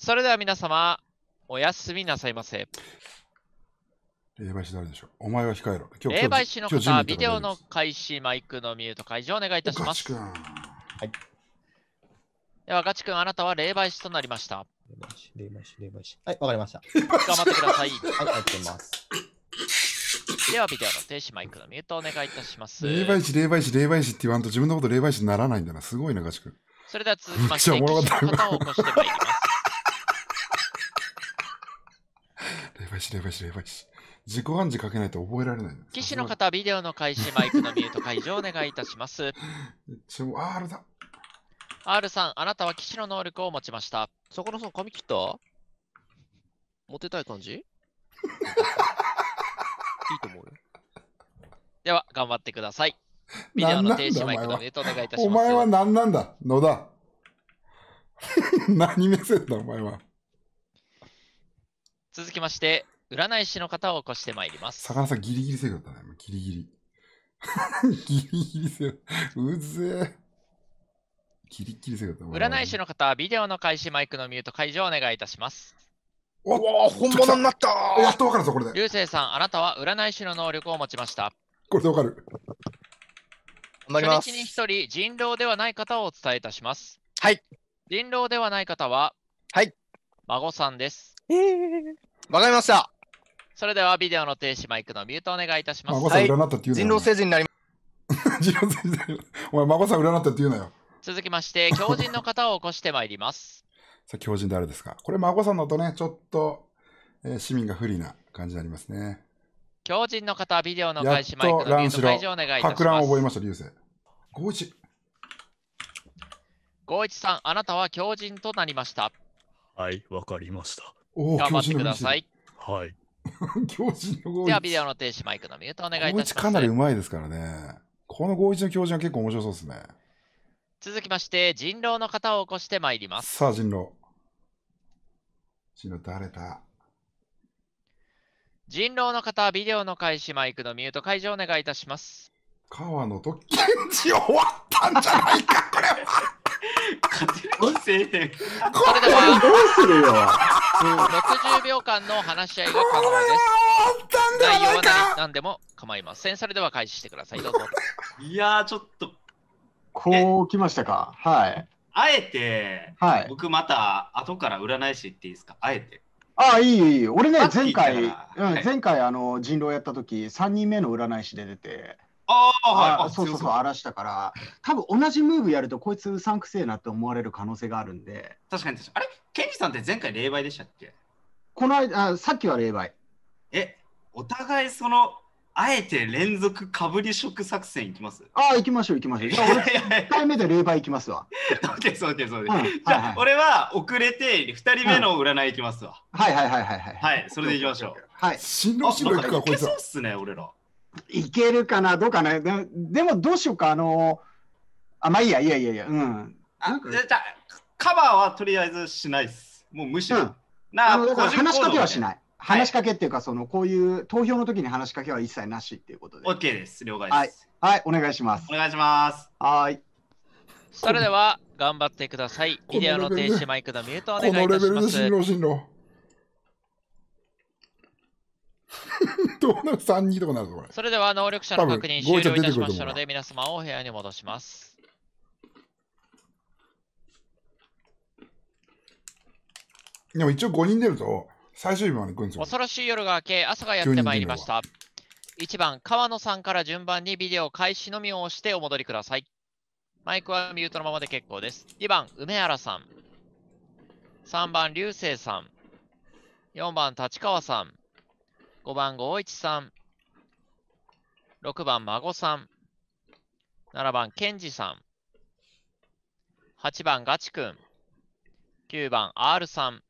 それでは皆様、おやすみなさいませ。霊媒師誰でしょうお前は控えろ。今霊媒師の方ビデオの開始、マイクのミュート解除をお願いいたします。はい、では、ガチ君、あなたは霊媒師となりました。霊媒師、霊媒師、霊媒師。はい、わかりました。頑張ってください。はい、入ってます。では、ビデオの停止、マイクのミュートお願いいたします。霊媒師、霊媒師、霊媒師って言わんと自分のこと霊媒師にならないんだな。すごいな、ガチ君。それでは続きまして、方を起こしてまいります。いし、やばいし、やばいし。自己暗示かけないと覚えられない。騎士の方、ビデオの開始、マイクのミュート解除お願いいたします。ちょ、R だ。R さん、あなたは騎士の能力を持ちました。そこのさん、髪切ったモテたい感じ いいと思うよ。では、頑張ってください。ビデオの停止マイクのミュートお願いいたします。お前は何なんだ野田。何目線だ、お前は。続きまして、占い師の方を起こしてまいります。魚さん、ギリギリセーフだったね。ギリギリ。ギリギリセーフ。うぜえ。ギリギリセーフだった。占い師の方、は、ビデオの開始、マイクのミュート解除をお願いいたします。おお、本物になったやっとわかるぞ、これで。流星さん、あなたは占い師の能力を持ちました。これでわかる。初日に一人、人狼ではない方をお伝えいたします。はい。人狼ではない方は、はい。孫さんです。えー、わかりました。それではビデオの停止マイクのミュートお願いいたします。孫さん占ったって言うなよ、人狼政人になり 人狼政人。になりお前、孫さん占ったって言うなよ。続きまして、狂人の方を起こしてまいります。さあ、狂人誰ですかこれ、孫さんだとね、ちょっと、えー、市民が不利な感じになりますね。狂人の方、ビデオの開始マイクのミュート解除お願いいたします。白を覚えました、流星。五一。五一さん、あなたは狂人となりました。はい、わかりました。頑張ってください。はい。強 靭の合では、ビデオの停止マイクのミュートお願いいたします。かなりうまいですからね。この合一の強靭は結構面白そうですね。続きまして、人狼の方を起こしてまいります。さあ、人狼。人狼誰だ人狼の方、ビデオの開始マイクのミュート解除お願いいたします。川野と賢治終わったんじゃないか、これは勝てる気せえん。これではどうするよ。60秒間の話し合いが可能です。内容は何でも構いません。それでは開始してください。どうぞ。いやちょっと。こうきましたか。はい。あえて、はい、僕また後から占い師っていいですかあえて。ああ、いい、いい。俺ね、前回、うん、前回、あの、人狼やった時、3人目の占い師で出て、ああ、はい。そうそうそう、荒らしたから、多分同じムーブやると、こいつうさんくせえなって思われる可能性があるんで。確かにあれケンジさんって前回霊媒でしたっけこの間あ、さっきは霊媒。え、お互いその、あえて連続かぶり食作戦いきますああ、行きましょう、行きましょう。じ1回目で霊媒いきますわ。OK、そうです、そうじゃあ、はいはい、俺は遅れて、2人目の占いいきますわ、はいはいはいはいはい。はい、それでいきましょう。はい。しんどしんいくか、こいつ。そうっすね、俺ら。いけるかな、どうかな。ででも、どうしようか。あの、あ、まあいいや、いやいやいや、うん。あじゃカバーはとりあえずしないです。もう無視。うん、なあの話しかけはしない。話しかけっていうか、はい、そのこういう投票の時に話しかけは一切なしっていうことで。OK です。了解です、はい。はい、お願いします。お願いします。はい。それでは、頑張ってください。ビデオの停止マイクのミュートお願いします。このレベルで進路進路。どうなる ?3、2とかなるぞ、これ。それでは能力者の確認終了いたしましたので、皆様を部屋に戻します。でも一応5人出ると、最終日まで来るんですよ。恐ろしい夜が明け、朝がやってまいりました。1番、川野さんから順番にビデオ開始のみを押してお戻りください。マイクはミュートのままで結構です。2番、梅原さん。3番、流星さん。4番、立川さん。5番5一さん6番孫さん7番ケンジさん8番ガチくん9番 R さん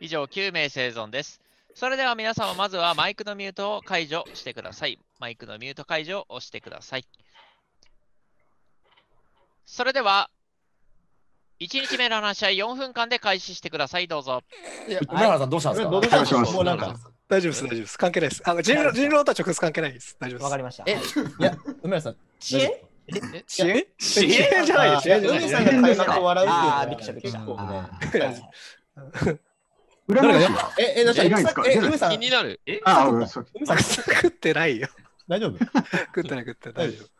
以上9名生存ですそれでは皆様まずはマイクのミュートを解除してくださいマイクのミュート解除を押してくださいそれでは1日目の話は4分間で開始してください、どうぞ。いや、梅原さんどうしたんですかどうしたすもうなんか、大丈夫です、大丈夫です。関係ないです。あの人狼人狼とは直接関係ないです。大丈夫です。わかりました。え、いや、梅原さん。知恵知恵知恵じゃないです。梅さんが会話と笑うっていう。ああ、びえ、くえ、しえ、びえ、くえ、しえ、ええ、ええ、え、え、ええ、ええ、ええ、ええ、え、梅さん。気になる。え、あ、え、食ってないよ。大丈夫食ってない、食ってない。大丈夫。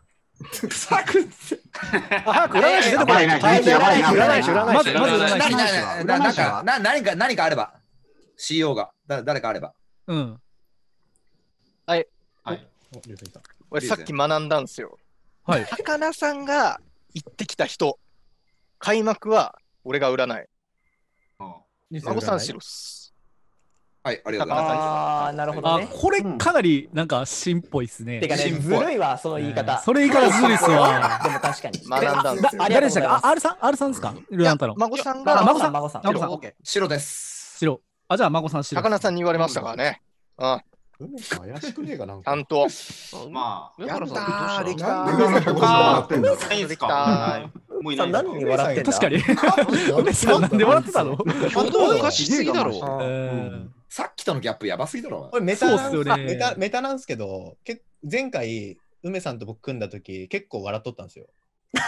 サクって。早く占い師出てこない。占い師、占い師、占い師。まず占い師。何か、何か、何かあれば。CO が、だ誰かあれば。うん。はい。はい。俺さっき学んだんですよ。はい。高菜さんが行ってきた人、開幕は俺が占い。孫さんしろっす。はい、ありがとうございます。ああ、なるほど、ね、これかなりなんかしっぽいっすね。てかね、ずるいわ、その言い方。それ言い方ずるいっすわ。でも確かに。学んだんです誰でしたかあ、R さん ?R さんですかルアン太郎。孫さんが。孫さん、孫さん。孫さん、白です。白。あ、じゃあ孫さん白。高菜さんに言われましたからね。うん。あさん怪しくねえかなんか。ちゃんと。まあ、やったー、できたー。梅さんでー。うい何に笑ってんだ確かに。梅 さんなんで笑ってたの本当おかしすぎだろ。うん。さっきとのギャップやばすぎだろ。これメタなんすよねメタメタなんすけど、け前回、梅さんと僕組んだ時結構笑っとったんですよ。こ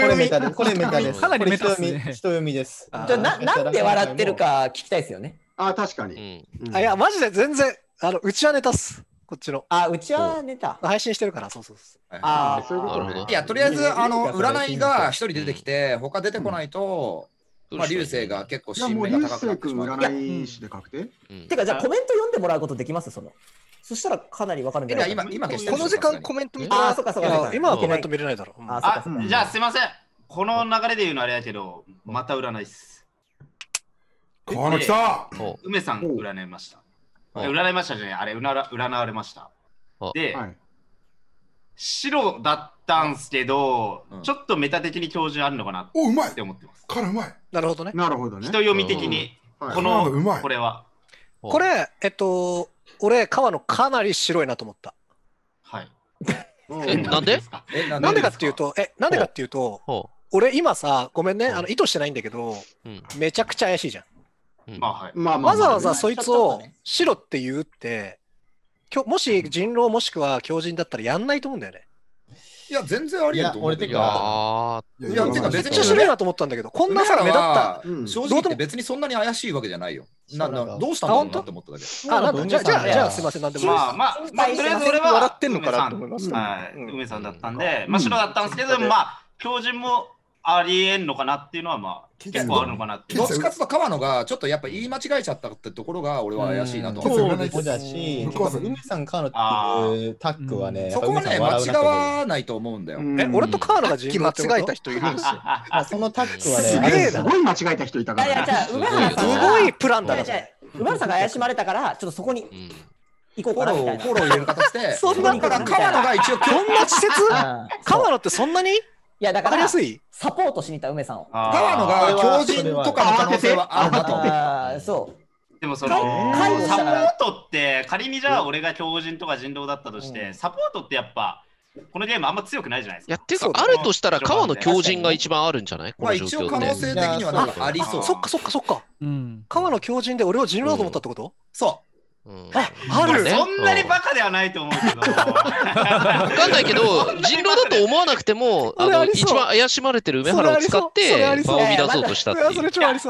れメタです。これメタです。かなりメタですね。人読みです。じゃななんで笑ってるか聞きたいですよね。あ確かに。あいやマジで全然あのうちはネタっす。こっちの。あ、うちはネタ。配信してるから、そうそうそう。あそういうことね。いや、とりあえず、あの、占いが一人出てきて、他出てこないと、まあ、流星が結構新名が高くなってしま占い師で確定、うん、てか、じゃあコメント読んでもらうことできますその。そしたらかなりわかるんじゃないかな。今、今この時間コメント見てら、あ、そっかそっか。今はコメント見れないだろう。あ、じゃあすいません。この流れで言うのあれやけど、また占いっす。この来た梅さん占いました。占いましたじゃない、あれ占われました。で、はい、白だったんすけど、うん、ちょっとメタ的に教授あるのかなって思ってます。からうまい。なるほどね。なるほどね。人読み的に、この、うまいこれは。これ、えっと、俺、川のかなり白いなと思った。はい。えなんでえ、なんでかっていうと、え、なんでかっていうと、俺今さ、ごめんね、あの意図してないんだけど、う。ん。めちゃくちゃ怪しいじゃん。まあはい。まあわざわざそいつを白って言うって、もし人狼もしくは狂人だったらやんないと思うんだよね。いや、全然ありえと思う。いや、ていや、てかめっちゃ種いなと思ったんだけど、こんなさ、目立った。正直別にそんなに怪しいわけじゃないよ。どうしたんだろうなって思っただけ。あ、なんか、じゃあ、じゃあ、すみません、なんでもまあ、まあ、まあ、とりあえず俺は、笑ってんのかなと思いました。梅さんだったんで、真っ白だったんですけど、まあ、狂人も、ありえんのかなっていうのは、まあ、結構あるのかなってどっちかというと河野が、ちょっとやっぱ言い間違えちゃったってところが、俺は怪しいなと思って。そうだし、梅さん、野っていうタッはね、そこはね、間違わないと思うんだよ。え、俺と河野が人間違えた人いるんですよ。そのタックはね、すげえすごい間違えた人いたから。いやいや、梅原さん。すごいプランだ梅原さんが怪しまれたから、ちょっとそこに。フォロー入れる形で、そんなから川野が一応、こんな施設川野ってそんなにいや、だから、サポートしに行った梅さんを。河野が強人とかの可能性はあると。そう。でもその、サポートって仮にじゃあ俺が狂人とか人狼だったとして、サポートってやっぱこのゲームあんま強くないじゃないですか。やってあるとしたら川の狂人が一番あるんじゃない、まあ、一応可能性的にはありそう。そっかそっかそっか。うん、川の狂人で俺を人狼だと思ったってこと、そう。うん、春そんなにバカではないと思うけど。わかんないけど、人狼だと思わなくても、あの一番怪しまれてる梅原を使って、場を乱そうとしたっていう。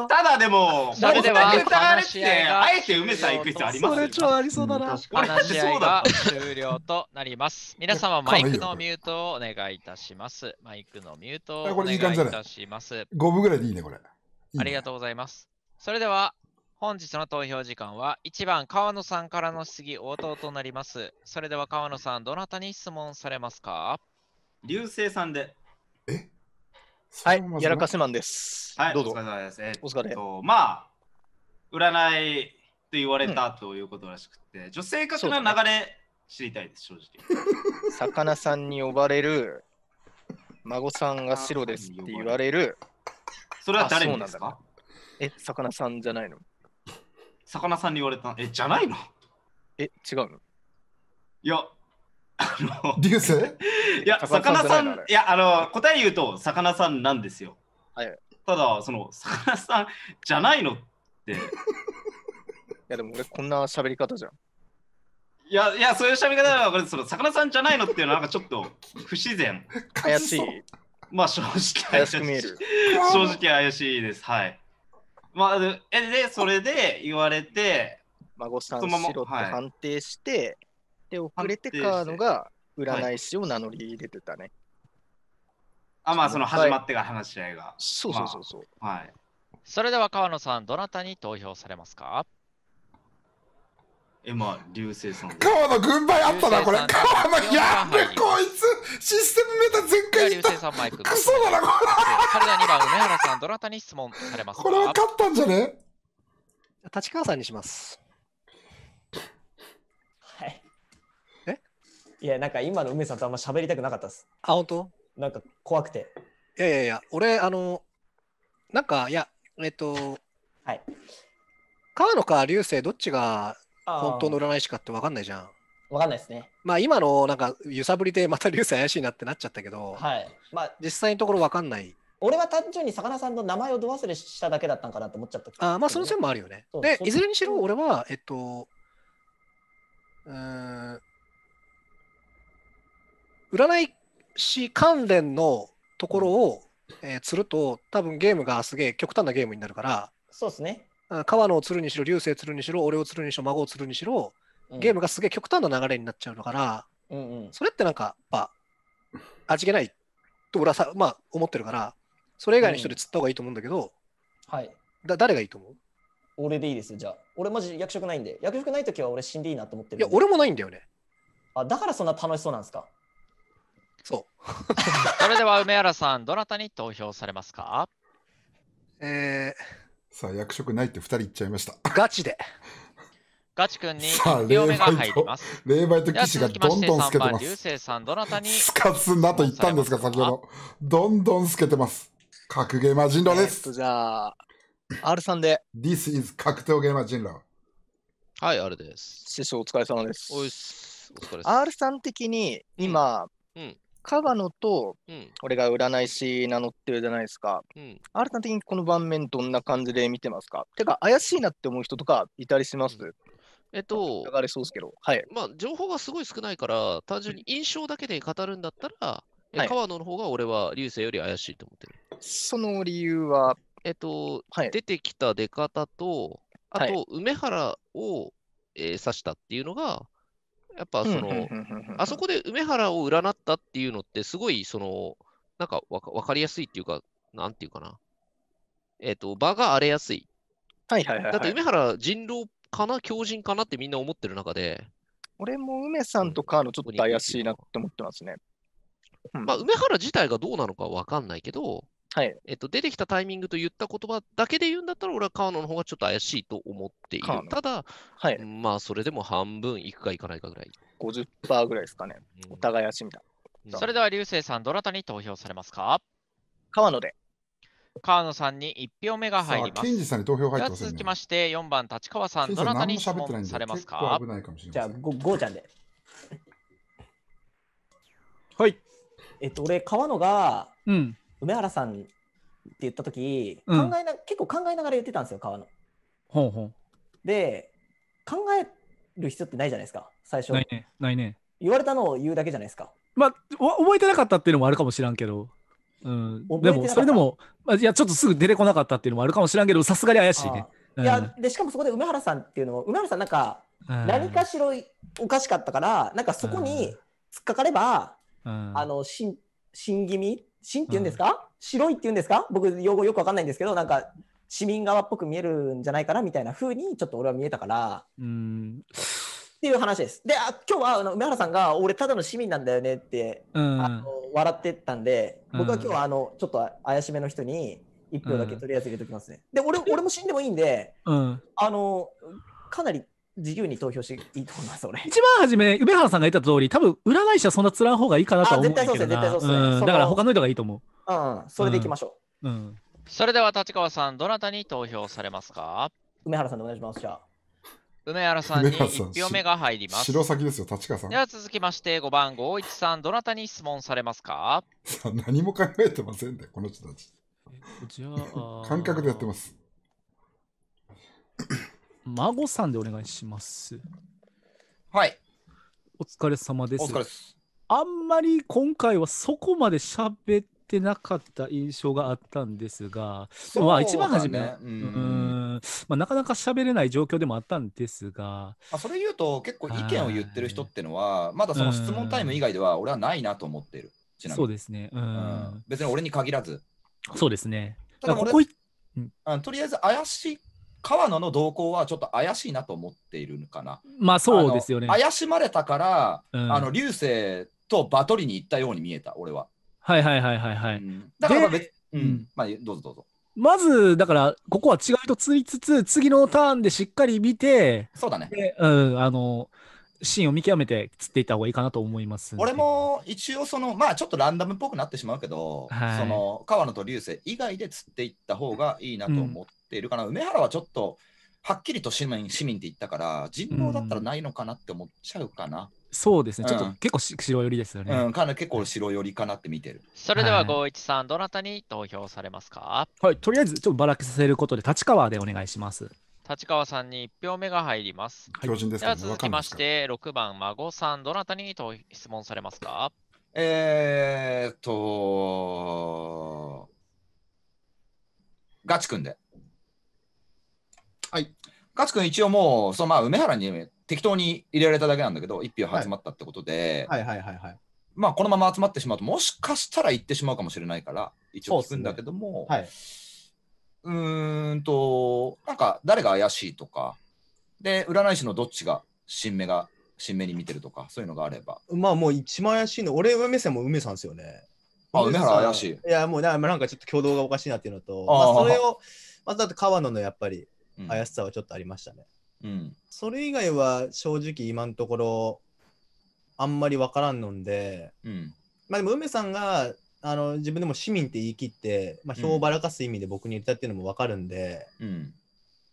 ただでも、それでは、あえて梅さん行く必要ありますそれ超ありそうだな。俺だってそうだ。終了となります。皆様、マイクのミュートをお願いいたします。マイクのミュートをお願いいたします。5分ぐらいでいいね、これ。ありがとうございます。それでは、本日の投票時間は1番川野さんからの質疑応答となります。それでは川野さん、どなたに質問されますか流星さんで。えはい、やらかしマンです。はい、どうぞ。お疲れ様です。えー、お疲れ。まあ、占いと言われたということらしくて、女性格の流れ知りたいです、正直。魚さんに呼ばれる、孫さんが白ですって言われる。それは誰にですかえ、魚さんじゃないの魚さんに言われたえ、じゃないのえ、違うのいや、あの、ースいや、魚さん、いや、あの、答え言うと、魚さんなんですよ。はい。ただ、その、魚さんじゃないのって。いや、でも俺、こんな喋り方じゃん。いや、いや、そういう喋り方は、俺、その、魚さんじゃないのっていうのは、なんかちょっと不自然。怪しい。まあ、正直怪しい。です。正直怪しいです。はい。まあ、で、で、それで言われて、孫さん白って判定して、で、遅れて川野が占い師を名乗り入れてたね。あ、まあ、その始まってが話し合いが。そうそうそうそう。はい。それでは川野さん、どなたに投票されますかエマ流星さん。川の軍配あったな、これ。川野、やべ、こいつ、システムメタ全開流星さんマイク。クソだな、これ。彼ら2番、梅原さん、どなたに質問されますかこれは勝ったんじゃね立川さんにします。はい。えいや、なんか今の梅さんとあんま喋りたくなかったです。あ、本当なんか怖くて。いやいやいや、俺、あの、なんか、いや、えっと、はい。川野か流星、どっちが本当の占い師かって分かんないじゃん。分かんないですね。まあ今のなんか揺さぶりでまた流星怪しいなってなっちゃったけど、はいまあ、実際のところ分かんない。俺は単純に魚さんの名前をど忘れしただけだったんかなと思っちゃった、ね、あまあその線もあるよね。でいずれにしろ俺は、えっと、うん、占い師関連のところを、えー、釣ると多分ゲームがすげえ極端なゲームになるから、そうですね。川野を釣るにしろ、流星を釣るにしろ、俺を釣るにしろ、孫を釣るにしろ、ゲームがすげえ極端な流れになっちゃうのから、うんうん、それってなんか、まあ、味気ないと俺はさ、まあ、思ってるから、それ以外の人で釣った方がいいと思うんだけど、うん、はい。だ誰がいいと思う俺でいいですじゃあ。俺マジ役職ないんで。役職ないときは俺死んでいいなと思ってる。いや、俺もないんだよね。あ、だからそんな楽しそうなんですかそう。それでは梅原さん、どなたに投票されますかえー、さあ、役職ないって2人言っちゃいました。ガチで。ガチ君に1目が入ります。霊媒と騎士がどんどん透けてます。流星さん、どなたにかすんなと言ったんですが、先ほど。どんどん透けてます。格ゲーマー人狼です。えー、じゃあ、R さんで。This is 格闘ゲーマー人狼。はい、R です。師匠、お疲れ様です。おいす。お疲れ様です。R さん的に今、うん川野と、俺が占い師名乗ってるじゃないですか。うん、新たな的にこの盤面どんな感じで見てますかてか、怪しいなって思う人とかいたりします、うん、えっと、流れそうすけど、はい。まあ、情報がすごい少ないから、単純に印象だけで語るんだったら、はい、川野の方が俺は流星より怪しいと思ってる。その理由はえっと、はい、出てきた出方と、あと、梅原を、えー、指したっていうのが、やっぱその、あそこで梅原を占ったっていうのって、すごいその、なんかわかかりやすいっていうか、なんていうかな。えっ、ー、と、場が荒れやすい。はいはいはい、はい、だって梅原人狼かな、狂人かなってみんな思ってる中で。俺も梅さんとかのちょっと怪しいなって思ってますね。うん、まあ、梅原自体がどうなのかわかんないけど、はい。えっと、出てきたタイミングと言った言葉だけで言うんだったら、俺は川野の方がちょっと怪しいと思っている。ただ、はい、まあ、それでも半分いくかいかないかぐらい。50%ぐらいですかね。お互い怪しみだ。それでは、流星さん、どなたに投票されますか川野で。川野さんに1票目が入ります。じゃ、さんに投票入ってます、ね、続きまして、4番、立川さん、どなたに質問されますか危ないかもしれない。じゃあ、ゴーちゃんで。はい。えっと、俺、川野が、うん。梅原さんって言った時、うん、考えな結構考えながら言ってたんですよ川野。ほうほうで考える必要ってないじゃないですか最初。ないねないね。言われたのを言うだけじゃないですか。まあ覚えてなかったっていうのもあるかもしらんけど。うん、でもそれでも、まあ、いやちょっとすぐ出てこなかったっていうのもあるかもしらんけどさすがに怪しいね。いやでしかもそこで梅原さんっていうの梅原さんなんか何かしろおかしかったからなんかそこに突っかかればあのしん気味芯っていうんですか、白いっていうんですか僕用語よくわかんないんですけどなんか市民側っぽく見えるんじゃないかなみたいなふうにちょっと俺は見えたからうんっていう話ですであ今日はあの梅原さんが俺ただの市民なんだよねって、うん、あの笑ってたんで僕は今日はあの、うん、ちょっと怪しめの人に1票だけとりあえず入れおきますね、うん、で俺俺も死んでもいいんで、あのかなり自由に投票していいと思います、俺。一番初め、梅原さんが言った通り、多分占い師はそんなつらん方がいいかなと思うんだけど絶対そうです、ねだから他の人がいいと思う。うん、それでいきましょう。うん。うん、それでは立川さん、どなたに投票されますか梅原さんでお願いします。じゃあ。梅原さんに1票目が入ります。白崎ですよ、立川さん。では続きまして5番、5一さん、どなたに質問されますか何も考えてませんね、この人たち。じゃあ。感覚でやってます。孫さんでお願いします。はい。お疲れ様です。お疲れです。あんまり今回はそこまで喋ってなかった印象があったんですが、ね、まあ一番初め、うんうんまあ、なかなか喋れない状況でもあったんですが。あそれ言うと、結構意見を言ってる人っていうのは、まだその質問タイム以外では俺はないなと思ってる。ちそうですね、うん。別に俺に限らず。そうですね。ただここ、うん、とりあえず怪しい川野の動向はちょっと怪しいなと思っているのかな。まあそうですよね。怪しまれたから、うん、あの流星とバトルに行ったように見えた、俺は。はいはいはいはいはい。うん、だから別、うん、まあどうぞどうぞ。まず、だから、ここは違いとついつつ、次のターンでしっかり見て、そうだね。うん、あの、シーンを見極めて釣っていった方がいいかなと思います。俺も一応そのまあちょっとランダムっぽくなってしまうけど、はい、その川野と流星以外で釣っていった方がいいなと思っているかな、梅原はちょっとはっきりと市民市民って言ったから、人狼だったらないのかなって思っちゃうかな。うん、そうですね、ちょっと、結構し白寄りですよね。うん、かなり結構白寄りかなって見てる。それでは五一さん、どなたに投票されますかはい、とりあえずちょっとばらけさせることで、立川でお願いします。立川さんに1票目が入ります。はい、で、ね、は続きまして、6番、孫さん、どなたにと質問されますかえーっと、ガチ君で。はい。勝君、一応もう、そのまあ梅原に適当に入れられただけなんだけど、一票集まったってことで、はい、はいはいはい、はい、まあ、このまま集まってしまうと、もしかしたら行ってしまうかもしれないから、一応聞くんだけども、う、ねはい、うんと、なんか誰が怪しいとか、で、占い師のどっちが新芽が新芽に見てるとか、そういうのがあれば。まあ、もう一番怪しいの、俺、梅さんも梅さんですよね。あ、梅原怪しい。いや、もうなんかちょっと挙動がおかしいなっていうのと、あまあ、それを、まあ、だって川野のやっぱり、怪しさはちょっとありましたね。うん、それ以外は正直今のところあんまり分からんので、うん、まあでも梅さんがあの自分でも市民って言い切って、まあ、票をばらかす意味で僕に言ったっていうのも分かるんで、うん、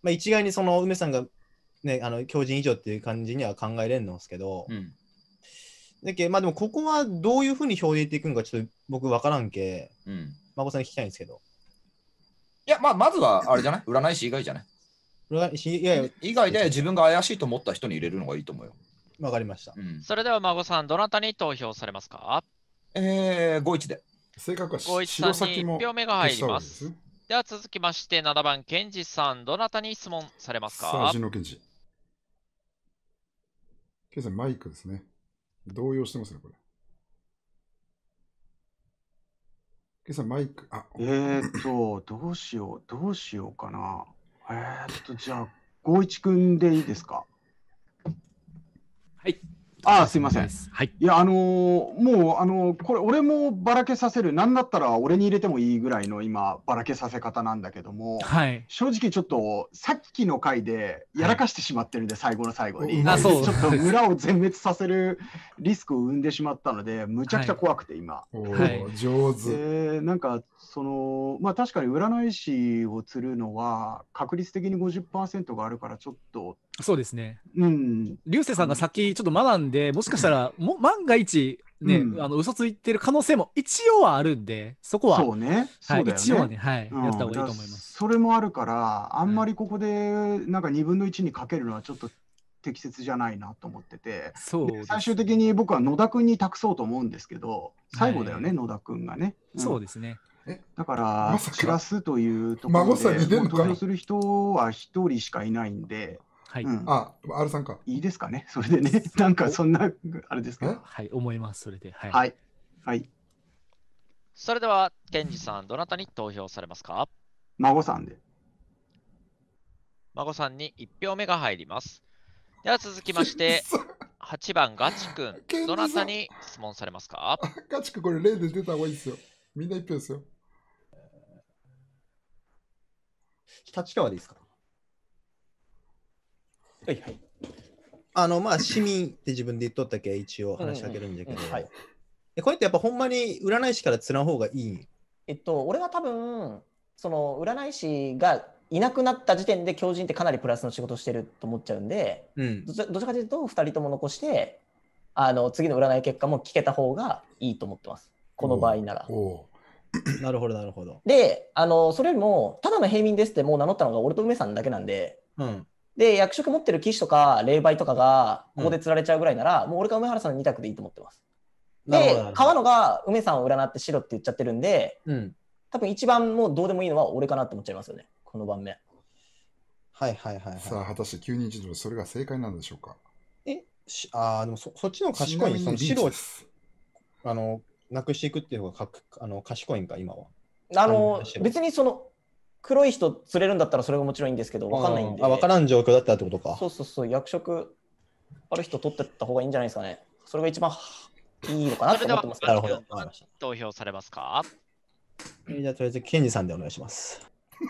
まあ、一概にその梅さんが、ね、あの強人以上っていう感じには考えれんのですけど、だけまあでもここはどういうふうに票を入れていくのかちょっと僕分からんけ、うん、孫さんに聞きたいんですけどいやまあまずはあれじゃない 占い師以外じゃないいやいや以外で自分が怪しいと思った人に入れるのがいいと思うよ。わかりました。うん、それでは孫さん、どなたに投票されますかえー、51で。正確は五一さん白に崎も1票目が入ります。ですでは続きまして、7番、ケンジさん、どなたに質問されますさあ、か人狼検事。さん、マイクですね。動揺してますね、これ。ケイさん、マイク。あ、えーっと、どうしよう、どうしようかな。えー、っと、じゃあ、剛一くんでいいですかあすいません。はい、いや、あのー、もう、あのー、これ、俺もばらけさせる、なんだったら俺に入れてもいいぐらいの今、ばらけさせ方なんだけども、はい、正直ちょっと、さっきの回でやらかしてしまってるんで、はい、最後の最後に、そうちょっと村を全滅させるリスクを生んでしまったので、むちゃくちゃ怖くて、今。はい、上手。えなんか、その、まあ確かに占い師を釣るのは、確率的に50%があるから、ちょっと、そうですね。うん。星さんが先ちょっと学んで、もしかしたらも万が一ね、うん、あの嘘ついてる可能性も一応はあるんで、そこはそうね。そうね一応はね、はい、うん、やった方がいいと思います。それもあるから、あんまりここでなんか二分の一にかけるのはちょっと。適切じゃないなと思ってて最終的に僕は野田君に託そうと思うんですけど最後だよね、はい、野田君がね、うん、そうですねだから知らすというところで投票する人は1人しかいないんではい。うん、あ、R さんか。いいですかね、それでね。なんかそんな、あれですか。はい、思います、それで。はい。はい。はい、それでは、ケンジさん、どなたに投票されますか孫さんで。孫さんに1票目が入ります。では続きまして、8 番ガチ君、どなたに質問されますかガチ君、これ例で出た方がいいですよ。みんな1票ですよ。立川ですかはいはい。あの、まあ、市民って自分で言っとったけ、一応話しかけるんだけど、はい。えこれってやっぱほんまに占い師からつらん方がいいえっと、俺は多分、その占い師がいなくなった時点で狂人ってかなりプラスの仕事してると思っちゃうんで、うん、どちらかというと2人とも残してあの次の占い結果も聞けた方がいいと思ってますこの場合なら。なるほどなるほど。であのそれよりもただの平民ですってもう名乗ったのが俺と梅さんだけなんで、うん、で、役職持ってる騎士とか、霊媒とかが、ここで釣られちゃうぐらいなら、うん、もう俺か梅原さんの2択でいいと思ってます。で、川野が梅さんを占って白って言っちゃってるんで、うん、多分一番もうどうでもいいのは俺かなって思っちゃいますよね、この盤面。はいはいはい、はい、さあ、果たして9人一同、それが正解なんでしょうか。え、しああ、でもそそっちの賢い、その白をあのなくしていくっていうのがかあの賢いんか、今は。あの別にその黒い人釣れるんだったらそれがもちろんいいんですけど、分かんないんで。あ分からん状況だったってことか。そうそうそう、役職ある人取ってった方がいいんじゃないですかね。それが一番いいのかなと思ってますなるほど。投票されますかじゃあ、とりあえず、ケンジさんでお願いします。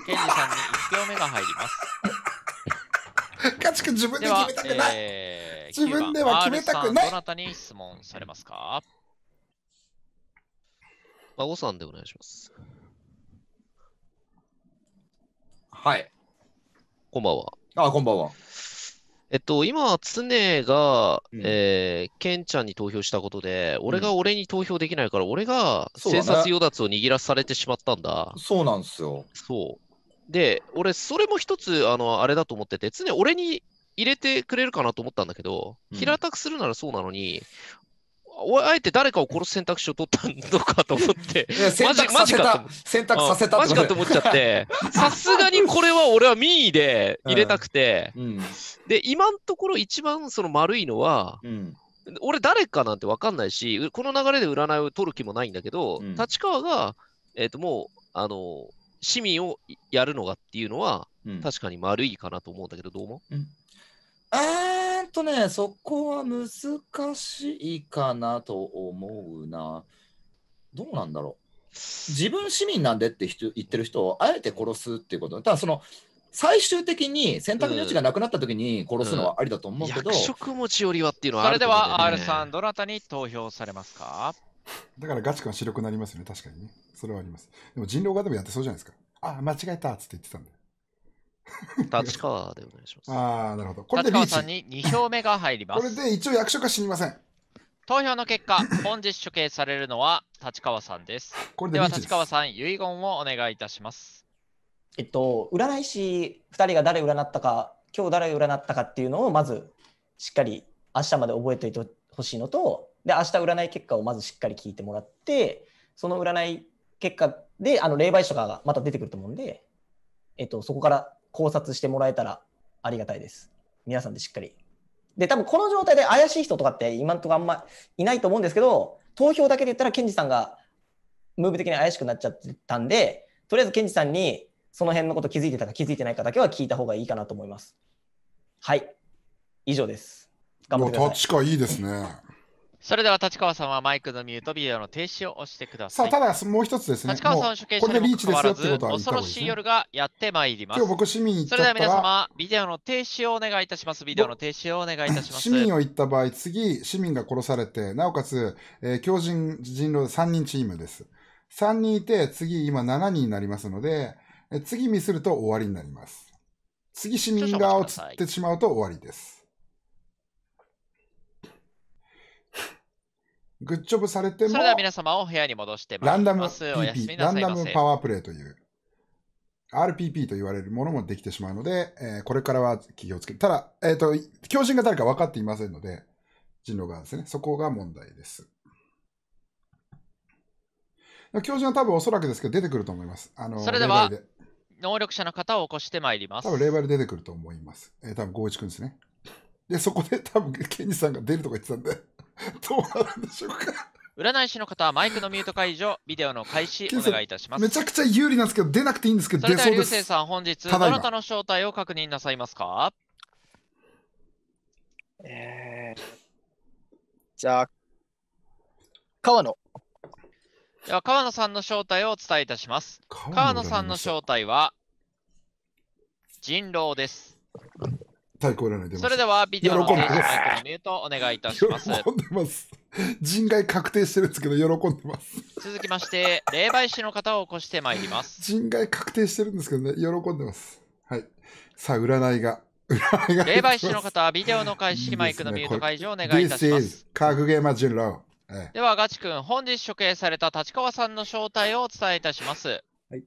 ケンジさんに1票目が入ります。カチ君、自分で決めたくない。えー、自分では決めたくない。どなたに質問されますか馬おさんでお願いします。はい。こんばんは。あ、こんばんは。えっと、今、常が、うん、えー、ケンちゃんに投票したことで、俺が俺に投票できないから、俺が生殺与奪を握らされてしまったんだ。そう、なんですよ。そう。で、俺、それも一つ、あの、あれだと思ってて、常俺に入れてくれるかなと思ったんだけど、平たくするならそうなのに、あえて誰かを殺す選択肢を取ったのかと思って、マジマジか選択させたマジかと思っちゃって、さすがにこれは俺は民意で入れたくて、うん、で、今んところ一番その丸いのは、うん、俺誰かなんて分かんないし、この流れで占いを取る気もないんだけど、うん、立川が、えっ、ー、と、もう、あの、市民をやるのがっていうのは、確かに丸いかなと思うんだけど、どう思う、あんとね、そこは難しいかなと思うな。どうなんだろう。自分市民なんでって人言ってる人をあえて殺すっていうこと。ただその最終的に選択の余地がなくなった時に殺すのはありだと思うけど、うんうん、役持ちよりはっていうのは、ね、それでは R さんどなたに投票されますかだからガチ感白くなりますよね確かにねそれはありますでも人狼がでもやってそうじゃないですかあ間違えたっつって言ってたんで 立川でお願いします。ああ、なるほど。これで立川さんに2票目が入ります。これで一応役所が死にません。投票の結果、本日処刑されるのは立川さんです。ですでは立川さん、遺言をお願いいたします。えっと、占い師2人が誰占ったか、今日誰占ったかっていうのをまずしっかり明日まで覚えておいてほしいのと、で明日占い結果をまずしっかり聞いてもらって、その占い結果であの霊媒師とかがまた出てくると思うんで、えっと、そこから考察してもらえたらありがたいです。皆さんでしっかり。で、多分この状態で怪しい人とかって今んとこあんまいないと思うんですけど、投票だけで言ったら、ケンジさんがムーブ的に怪しくなっちゃってたんで、とりあえずケンジさんにその辺のこと気づいてたか気づいてないかだけは聞いた方がいいかなと思います。はい。以上です。頑張ってください。確かいいですね。それでは立川さんはマイクのミュート、ビデオの停止を押してください。さあ、ただもう一つですね。立川さんの処刑者にも関わらず、ね、恐ろしい夜がやってまいります。今日僕市民行ったそれでは皆様、ビデオの停止をお願いいたします。ビデオの停止をお願いいたします。市民を行った場合、次、市民が殺されて、なおかつ、えー、強人人狼3人チームです。3人いて、次、今7人になりますので、え次ミスると終わりになります。次、市民側を釣ってしまうと終わりです。グッジョブされても、それでは皆様を部屋に戻してランダム PP、ランダムパワープレイという、RPP と言われるものもできてしまうので、えー、これからは気をつけただ、えっ、ー、と、強心が誰か分かっていませんので、人狼側ですね。そこが問題です。教授は多分おそらくですけど出てくると思います。あのそれでは能力者の方を起こしてまいります。多分レーバル出てくると思います。えー、多分ゴーイチ君ですね。で、そこで多分ケニーさんが出るとか言ってたんで どうなるんでしょうか。占い師の方はマイクのミュート解除、ビデオの開始お願いいたします。めちゃくちゃ有利なんですけど、出なくていいんですけど、出そうです。流星さん、本日、どなたの正体を確認なさいますかえー、じゃあ、川野。では、川野さんの正体をお伝えいたします。川野さんの正体は、人狼です。太鼓占い出それではビデオの方のミュートお願いいたします。喜んでます。人外確定してるんですけど、喜んでます。続きまして、霊媒師の方を起こしてまいります。人外確定してるんですけどね、喜んでます。はい。さあ、占いが。占いが霊媒師の方はビデオの開始、マイクのミュート解除をお願いいたします。科学ゲーマー純郎。では、ガチ君、本日処刑された立川さんの正体をお伝えいたします。はい、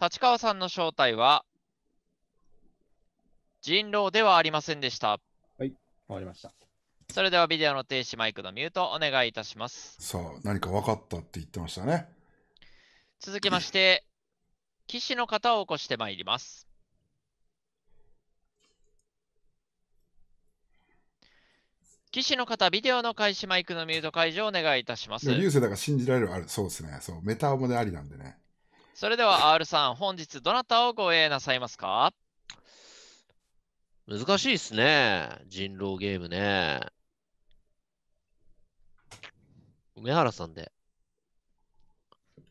立川さんの正体は、人狼ではありませんでした。はい、わかりました。それではビデオの停止マイクのミュートお願いいたします。さあ、何か分かったって言ってましたね。続きまして、騎士の方を起こしてまいります。騎士の方、ビデオの開始マイクのミュート解除をお願いいたします。流星だから信じられるある、そうですね。そう、メタオモでありなんでね。それでは R さん、本日どなたをご用なさいますか難しいですね。人狼ゲームね。梅原さんで。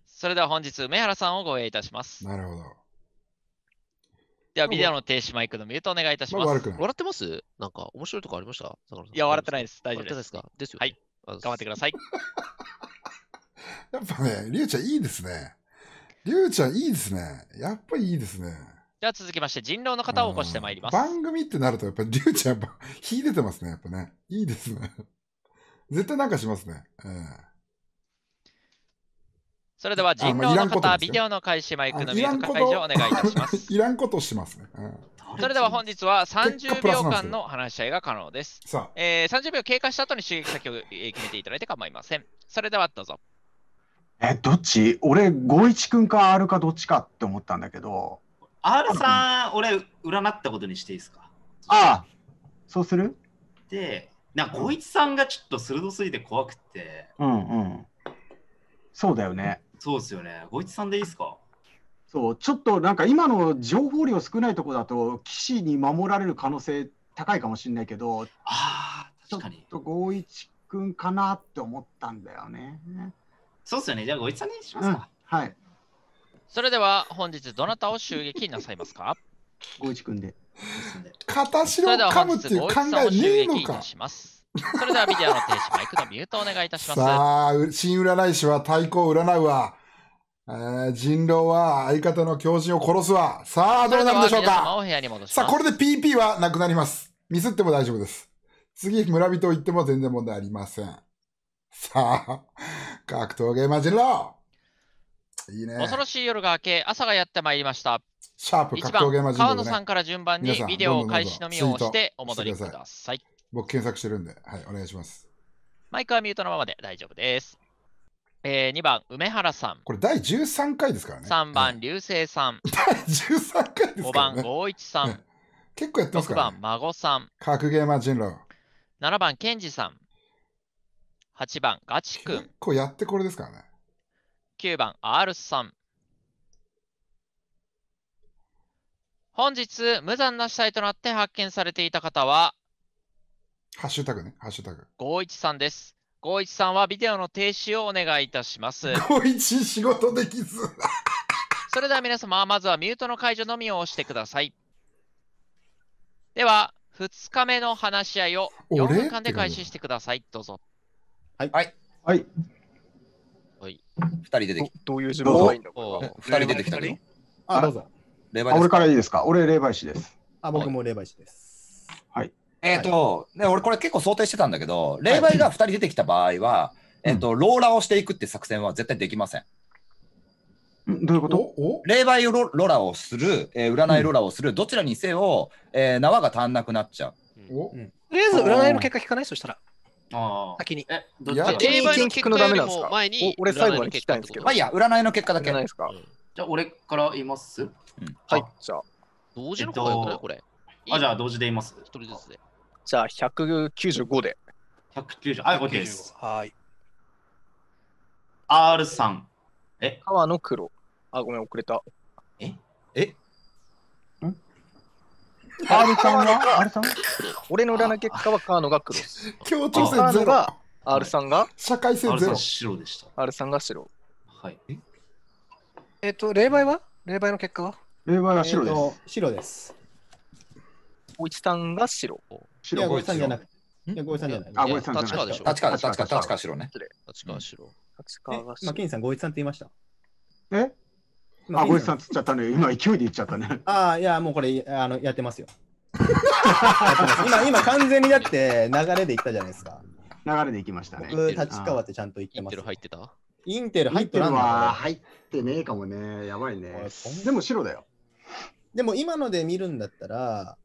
それでは本日、梅原さんをご用意いたします。なるほど。では、ビデオの停止マイクのミュートお願いいたします。ま笑ってますなんか、面白いとこありましたいや、笑ってないです。大丈夫です。ですかですよ、はい。頑張ってください。やっぱね、りゅうちゃんいいですね。りゅうちゃんいいですね。やっぱりいいですね。では続きまして、人狼の方を起こしてまいります。番組ってなると、やっぱり、りゅうちゃん、やっぱ、秀いてますね、やっぱね。いいですね。絶対なんかしますね。えー、それでは、人狼の方、まあ、ビデオの開始マイクのミュート解除をお願いいたします。いらんことしますね。うんそれでは本日は30秒間の話し合いが可能です。さえー、30秒経過した後に刺激先を決めていただいて構いません。それではどうぞ。え、どっち俺、五一君か R かどっちかって思ったんだけど、R さん、俺、占ったことにしていいですかああ、そうするで、なんこいつさんがちょっと鋭すぎて怖くて。うんうん。そうだよね。そうですよね。こいつさんでいいですかそう、ちょっとなんか今の情報量少ないとこだと、騎士に守られる可能性高いかもしれないけど、ああ、確かに。ちょっと剛一君かなって思ったんだよね。そうっすよね。じゃあ、ごさんにしますか、うん。はい。それでは本日どなたを襲撃なさいますか五一君で。片白を噛むっていう考えねえのか。それではビデオの停止、マイクのミュートお願いいたします。さあ、新占い師は太鼓を占うわ。えー、人狼は相方の狂人を殺すわ。さあ、どうなんでしょうか。さあ、これで PP はなくなります。ミスっても大丈夫です。次、村人行っても全然問題ありません。さあ、格闘ゲーマジローいいね、恐ろしい夜が明け、朝がやってまいりました。シャープ格闘ゲーマー人、ね、川野さんから順番にビデオ開始のみを押してお戻りください。僕検索してるんで、はい、お願いします。マイクはミュートのままで大丈夫です。えー、2番、梅原さん。これ第13回ですからね。3番、流星さん。第13回ですね。5番、五一さん。結構やってますから、ね。6番、孫さん。格ゲーマー人狼。7番、ケンジさん。8番、ガチ君。結構やってこれですからね。9番 R さん本日無残な死体となって発見されていた方はハッシュタグねハッシュタグ5 1んです5 1んはビデオの停止をお願いいたします51 仕事できず それでは皆様まずはミュートの解除のみを押してくださいでは2日目の話し合いを4分間で開始してくださいどうぞはいはい、はい2人出てきた。どういう自分がいいんだ2人出てきたね。あ、どうぞ。霊媒俺からいいですか俺、霊媒師です。あ、僕も霊媒師です。はい。えっ、と、ね、俺これ結構想定してたんだけど、霊媒が2人出てきた場合は、えっと、ローラーをしていくって作戦は絶対できません。どういうこと霊媒をロロラをする、え占いロラーをする、どちらにせよ、え縄が足んなくなっちゃう。とりあえず占いの結果聞かないとしたら。あ先に。え、どっちが定番の結果よりも前に俺最後に聞きたいんですけどまあいや、占いの結果だじけ。ゃないですか。じゃあ、俺から言いますはい、じゃあ、同時の方がよくないこれ。あ、じゃあ、同時で言います一人ずつで。じゃあ195で。?190。はい、OK です。はい。R さん。川の黒。あ、ごめん、遅れた。え R さんは ?R さん俺の占い結果はカーノが黒。協調性ゼロ。R さんが社会性ゼロ。R さん白でした。R さんが白。はい。えっと、霊媒は霊媒の結果は霊媒は白です。白です。おいちさんが白。白いや、ごいさんじゃなくて。いごいさんじゃない。あ、ごいさんじゃな立川でしょ。立川、立川、立川白ね。立川白。立川白。まあ、ケンさん、ごいさんって言いました。えあ、さんつっちゃったね。今、勢いでいっちゃったね。ああ、いや、もうこれ、あのやってますよ。今、今完全にだって流れでいったじゃないですか。流れでいきましたね。僕、立川ってちゃんと言ってます。インテル入ってたインテル入ってないは入ってねえかもね。やばいね。でも白だよ。でも今ので見るんだったら、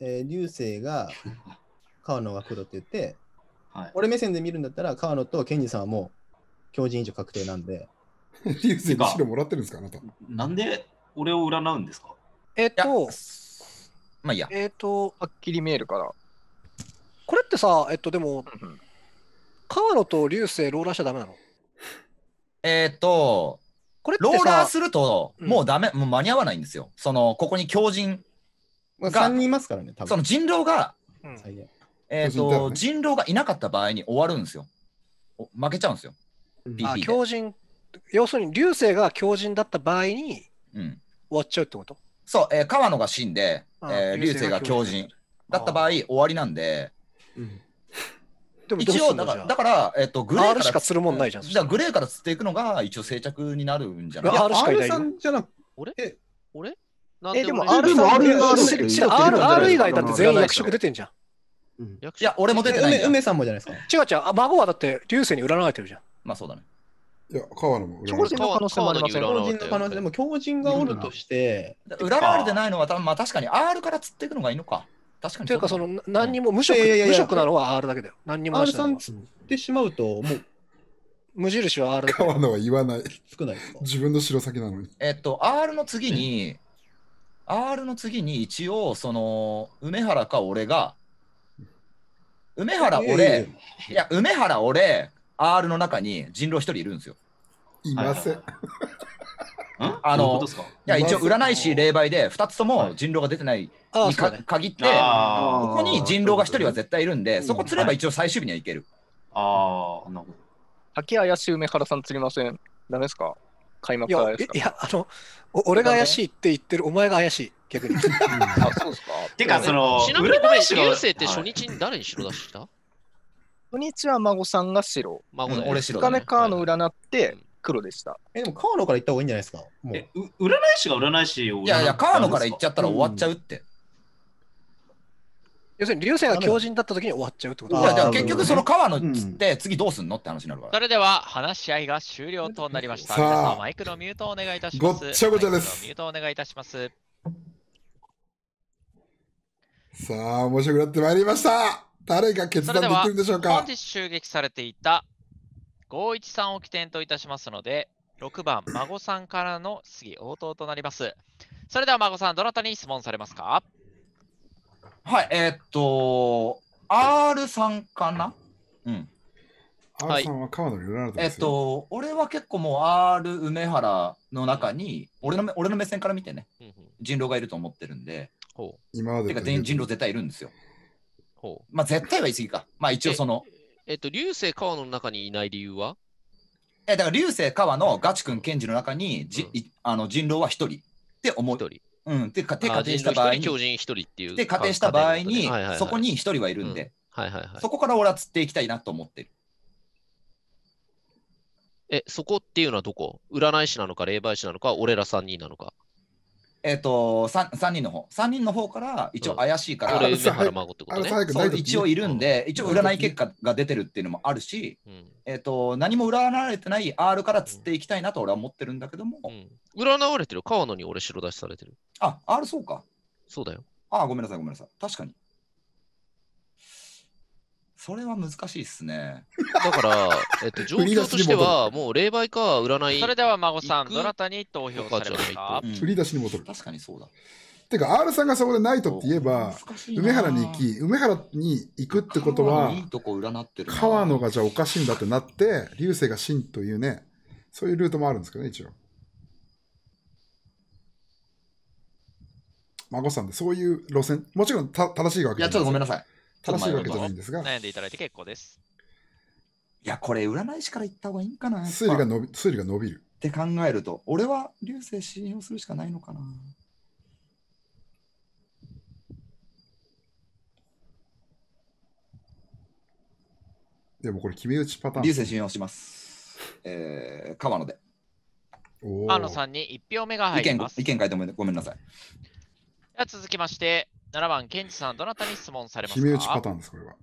えー、流星が川野が黒って言って、はい、俺目線で見るんだったら川野とンジさんはもう強人以上確定なんで、流星に白もらってるんですか、ななんで俺を占うんですかえっ、ー、と、まあいいや。えっ、ー、と、はっきり見えるから。これってさ、えっと、でも、うんうん、野と流星、ローラーしちゃダメなのえっ、と、これローラーすると、もうダメ、うん、もう間に合わないんですよ。その、ここに狂人が、まあ、3人いますからね、多分その人狼が、うん、えっ、と、人狼がいなかった場合に終わるんですよ。負けちゃうんですよ。あ、狂人要するに流星が狂人だった場合にうん、終わっちゃうってことそう、えー、川野が死んで、えー流星が狂人だった場合終わりなんでうんでも一応だからだから、えっとグレー R しかするもんないじゃんじゃあグレーから釣っていくのが一応静着になるんじゃないい R しかいない R さんじゃなく俺なんえでも R も R R R 以外だって全員役職出てんじゃんいや俺も出てないん梅梅さんもじゃないですか違う違うあ孫はだって流星に占われてるじゃんまあそうだねいや、川野も裏人の可能性もありません。川人の可能性、も強人がおるとして、裏回りでないのは、たまあ、確かに R から釣っていくのがいいのか。確かにというか、その、何にも無職、いや無職なのは R だけだよ。何にもなしなのってしまうと、もう無印は R だけ川野は言わない。少ない自分の白先なのに。えっと、R の次に、R の次に一応、その、梅原か俺が、梅原俺、いや、梅原俺、R の中に人狼一人いるんですよ。いません。あの、いや、一応占い師、霊媒で、二つとも人狼が出てないに限って、ここに人狼が一人は絶対いるんで、そこ釣れば一応最終日にはいける。ああ、なるほど。滝怪しい梅原さん釣りません。ダメですか開幕いや、あの、俺が怪しいって言ってる、お前が怪しい。逆に。あ、そうですか。てか、その、ちなみに、流星って初日に誰に白出した初日は孫さんが白。孫だ、ね、俺白、ね。の占って、黒でした。え、でも川野から行った方がいいんじゃないですかもうえ占い師が占い師をいやいや、川野から行っちゃったら終わっちゃうって。要するに流星が強人だった時に終わっちゃうってことだじゃあ結局その川野つって次どうすんのって話になるから、それでは話し合いが終了となりましたさあ、マイクのミュートをお願いいたしますごっちゃごちゃですミュートお願いいたしますさあ面白くなってまいりました誰が決断できるんでしょうか本日襲撃されていた513を起点といたしますので、6番、孫さんからの質疑応答となります。それでは孫さん、どなたに質問されますかはい、えー、っと、R さんかなうん。はい、えっと、俺は結構もう R 梅原の中に、俺の俺の目線から見てね、人狼がいると思ってるんで、今までてか人狼絶対いるんですよ。まあ絶対は言い過ぎか。まあ一応そのえっと、流星川野の中にいない理由はえ、だから流星川野、ガチ君、検事の中にじ、うん、あの人狼は1人って思う。1人うん、で、仮定した場合に、人人人っていうで、仮定した場合に、はいはいはい、そこに1人はいるんで、うん、はいはいはい、そこから俺は釣っていきたいなと思ってる。え、そこっていうのはどこ占い師なのか霊媒師なのか俺ら3人なのかえっ、ー、と三三人の方、三人の方から一応怪しいから、うん、ね、一応いるんで、一応占い結果が出てるっていうのもあるし、うん、えっ、ー、と、何も占われてない R から釣っていきたいなと俺は思ってるんだけども。うん、占われてる川野に俺白出しされてる。あ、R そうか。そうだよ。あ、ごめんなさい、ごめんなさい。確かに。それは難しいですね。だから、えっと、状況としては、もう霊媒か占い。それでは孫さん、どなたに投票されますか、振り出しに戻る。確かにそうだ。てか、R さんがそこでないとって言えば、梅原に行き、梅原に行くってことは、こ占ってる川野がじゃあおかしいんだってなって、流星がんというね、そういうルートもあるんですけどね、一応。孫さんでそういう路線、もちろんた正しいわけじゃないですいや、ちょっとごめんなさい。正しいわけじゃないんですが。悩んでいただいて結構です。いや、これ、占い師から言った方がいいんかな。推理が伸び推理が伸びる。って考えると、俺は流星信用するしかないのかな。でもこれ、決め打ちパターン。流星信用します。えー、川野で。川野さんに1票目が入ります。意見意見書いてごめんなさい。では続きまして、7番、ケンジさん、どなたに質問されますか決め打ちパターンです、これは。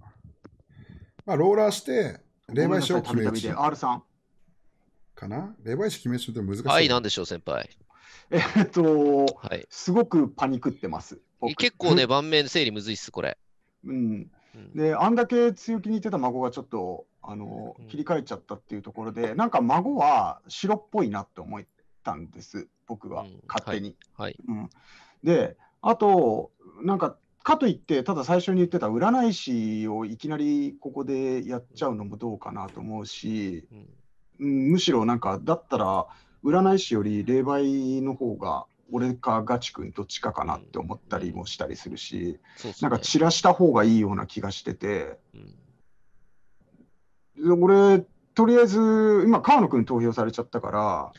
まあ、ローラーして、霊媒師を決め打ち。R さん。かな霊媒師決め打ちって難しい。はい、なんでしょう、先輩。えっと、はい、すごくパニクってます。結構ね、盤面整理むずいっす、これ。うん。で、あんだけ強気に言ってた孫がちょっと、あの、切り替えちゃったっていうところで、なんか孫は白っぽいなって思ったんです、僕は、うん、勝手に。はい。はい、うん、で、あと、なんかかといって、ただ最初に言ってた占い師をいきなりここでやっちゃうのもどうかなと思うし、うん、むしろなんか、だったら占い師より霊媒の方が、俺かガチ君どっちかかなって思ったりもしたりするし、うんね、なんか散らした方がいいような気がしてて、うん、俺、とりあえず、今、川野君投票されちゃったから、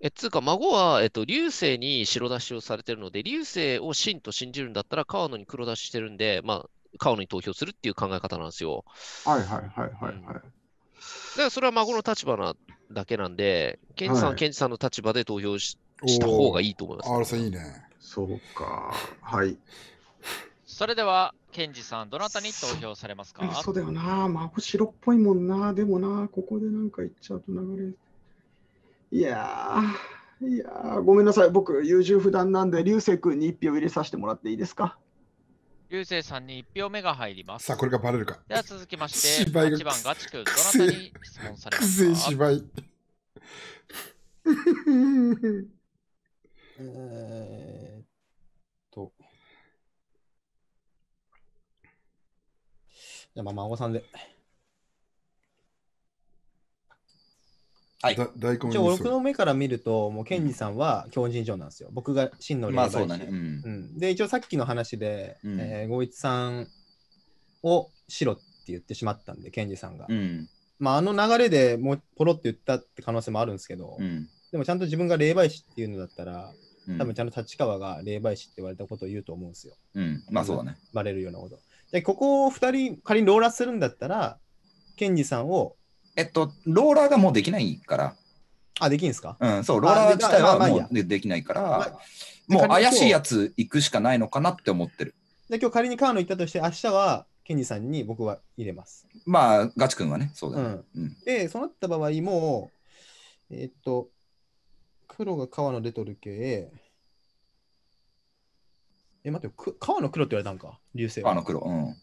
え、つうか、孫は、えっと、流星に白出しをされてるので、流星を真と信じるんだったら、河野に黒出ししてるんで、まあ、河野に投票するっていう考え方なんですよ。はいはいはいはいはい。だからそれは孫の立場なだけなんで、ケンジさんはケンジさんの立場で投票しした方がいいと思います。あ、さいいね。そうか。はい。それでは、ケンジさん、どなたに投票されますかそうだよな。孫白っぽいもんな。でもな、ここでなんか言っちゃうと流れ。いやー、いやー、ごめんなさい。僕、優柔不断なんで、流星君に1票入れさせてもらっていいですか流星さんに1票目が入ります。さあ、これがバレるか。では続きまして、一番ガチ君、どなたに質問されますか芝居。えーっと。じゃあ、まあ、孫さんで。はい。大根一応、6の目から見ると、もう、ケンジさんは強人以上なんですよ。僕が真の霊媒師、まあうで、一応、さっきの話で、うえゴイツさんをしろって言ってしまったんで、ケンジさんが。うん、まあ、あの流れでもう、ポロって言ったって可能性もあるんですけど、うん、でも、ちゃんと自分が霊媒師っていうのだったら、多分ちゃんと立川が霊媒師って言われたことを言うと思うんですよ。うん、まあそうだね。バレるようなこと。で、ここを2人、仮にローラするんだったら、ケンジさんをえっと、ローラーがもうできないから。あ、できんすかうん、そう、ローラー自体はもうできないから、もう怪しいやつ行くしかないのかなって思ってる。で、今日仮に川野行ったとして、明日はケンジさんに僕は入れます。まあ、ガチ君はね、そうだね。ん、で、そうなった場合、もえー、っと、黒が川のレトル系。え、待ってよ、川の黒って言われたんか、流星は。川の黒、うん。